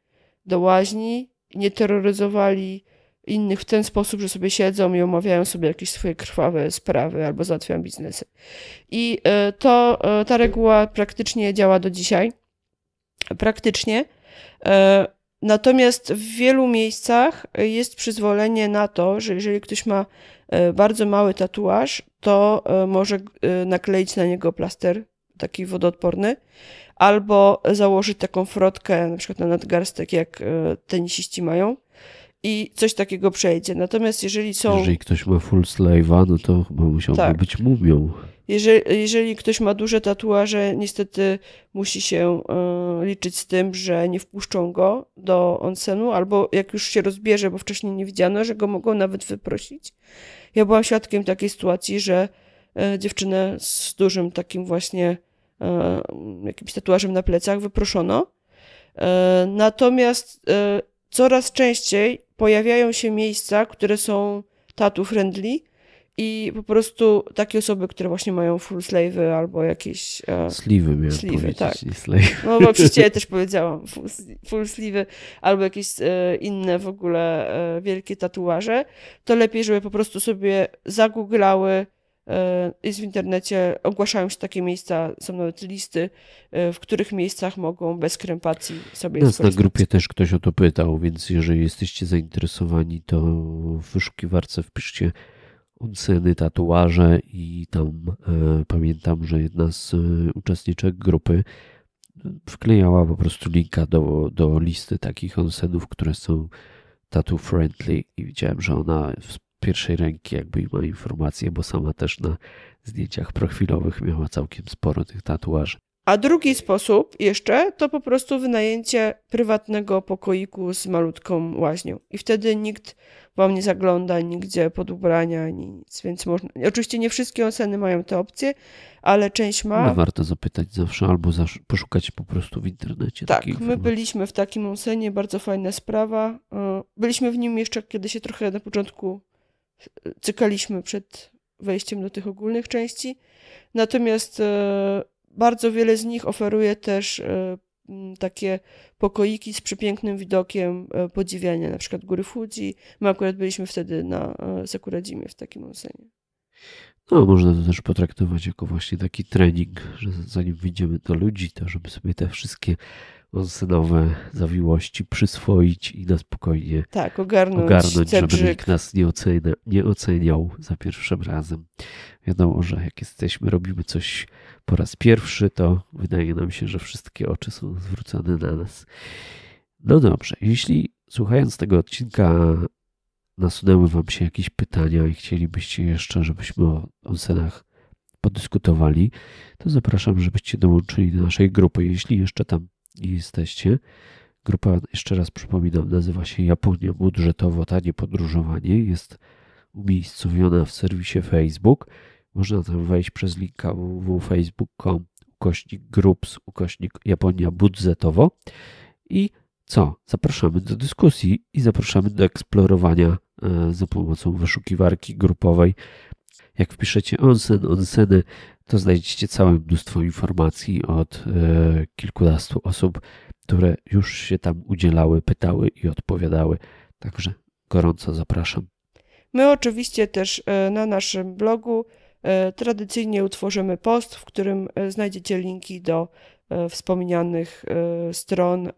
do łaźni, nie terroryzowali innych w ten sposób, że sobie siedzą i omawiają sobie jakieś swoje krwawe sprawy albo załatwiają biznesy. I e, to, e, ta reguła praktycznie działa do dzisiaj. Praktycznie. E, natomiast w wielu miejscach jest przyzwolenie na to, że jeżeli ktoś ma bardzo mały tatuaż, to może nakleić na niego plaster taki wodoodporny, albo założyć taką frotkę na przykład na nadgarstek, jak tenisiści mają i coś takiego przejdzie. Natomiast jeżeli są... Jeżeli ktoś ma full slave'a, no to chyba musiałby tak. być mumią. Jeżeli, jeżeli, ktoś ma duże tatuaże, niestety musi się y, liczyć z tym, że nie wpuszczą go do onsenu, albo jak już się rozbierze, bo wcześniej nie widziano, że go mogą nawet wyprosić. Ja byłam świadkiem takiej sytuacji, że y, dziewczynę z dużym takim właśnie y, jakimś tatuażem na plecach wyproszono. Natomiast coraz częściej pojawiają się miejsca, które są tatu friendly i po prostu takie osoby, które właśnie mają full slave'y albo jakieś... E, sliwy miałem sliwy, tak. nie slave. No bo przecież ja też powiedziałam, full, full albo jakieś e, inne w ogóle e, wielkie tatuaże, to lepiej, żeby po prostu sobie zagooglały E, jest w internecie, ogłaszają się takie miejsca, są nawet listy, e, w których miejscach mogą bez krępacji sobie Nas na grupie też ktoś o to pytał, więc jeżeli jesteście zainteresowani, to w wyszukiwarce wpiszcie onseny, tatuaże i tam e, pamiętam, że jedna z e, uczestniczek grupy wklejała po prostu linka do, do listy takich onsenów, które są tattoo friendly i widziałem, że ona pierwszej ręki jakby ma informacje, bo sama też na zdjęciach profilowych miała całkiem sporo tych tatuaży. A drugi sposób jeszcze to po prostu wynajęcie prywatnego pokoiku z malutką łaźnią. I wtedy nikt wam nie zagląda nigdzie pod ubrania ani nic, więc można... Oczywiście nie wszystkie oceny mają te opcje, ale część ma. No, warto zapytać zawsze albo zasz... poszukać po prostu w internecie. Tak, my byliśmy w takim onsenie, bardzo fajna sprawa. Byliśmy w nim jeszcze, kiedy się trochę na początku cykaliśmy przed wejściem do tych ogólnych części. Natomiast e, bardzo wiele z nich oferuje też e, takie pokoiki z przepięknym widokiem e, podziwiania na przykład góry Fuji. My akurat byliśmy wtedy na Sakuradzimie w takim onsenie. No, można to też potraktować jako właśnie taki trening, że zanim wyjdziemy do ludzi, to żeby sobie te wszystkie onsenowe zawiłości przyswoić i na spokojnie tak, ogarnąć, ogarnąć żeby nikt nas nie, ocenia, nie oceniał za pierwszym razem. Wiadomo, że jak jesteśmy, robimy coś po raz pierwszy, to wydaje nam się, że wszystkie oczy są zwrócone na nas. No dobrze, jeśli słuchając tego odcinka nasunęły Wam się jakieś pytania i chcielibyście jeszcze, żebyśmy o onsenach podyskutowali, to zapraszam, żebyście dołączyli do naszej grupy, jeśli jeszcze tam jesteście. Grupa, jeszcze raz przypominam, nazywa się Japonia Budżetowo Tanie Podróżowanie. Jest umiejscowiona w serwisie Facebook. Można tam wejść przez linka www.facebook.com ukośnik groups, ukośnik Japonia budżetowo. I co? Zapraszamy do dyskusji i zapraszamy do eksplorowania e, za pomocą wyszukiwarki grupowej. Jak wpiszecie onsen, onseny, to znajdziecie całe mnóstwo informacji od e, kilkunastu osób, które już się tam udzielały, pytały i odpowiadały. Także gorąco zapraszam. My oczywiście też e, na naszym blogu e, tradycyjnie utworzymy post, w którym znajdziecie linki do wspomnianych stron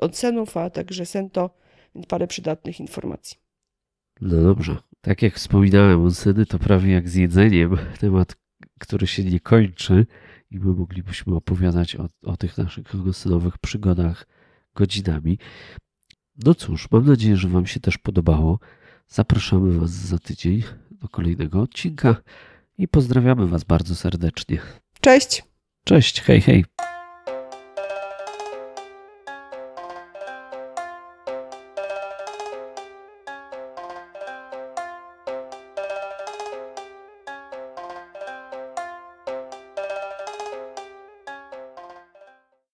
ocenów, a także Sento parę przydatnych informacji. No dobrze. Tak jak wspominałem, onseny to prawie jak z jedzeniem. Temat który się nie kończy i my moglibyśmy opowiadać o, o tych naszych kogosynowych przygodach godzinami. No cóż, mam nadzieję, że Wam się też podobało. Zapraszamy Was za tydzień do kolejnego odcinka i pozdrawiamy Was bardzo serdecznie. Cześć! Cześć, hej, hej!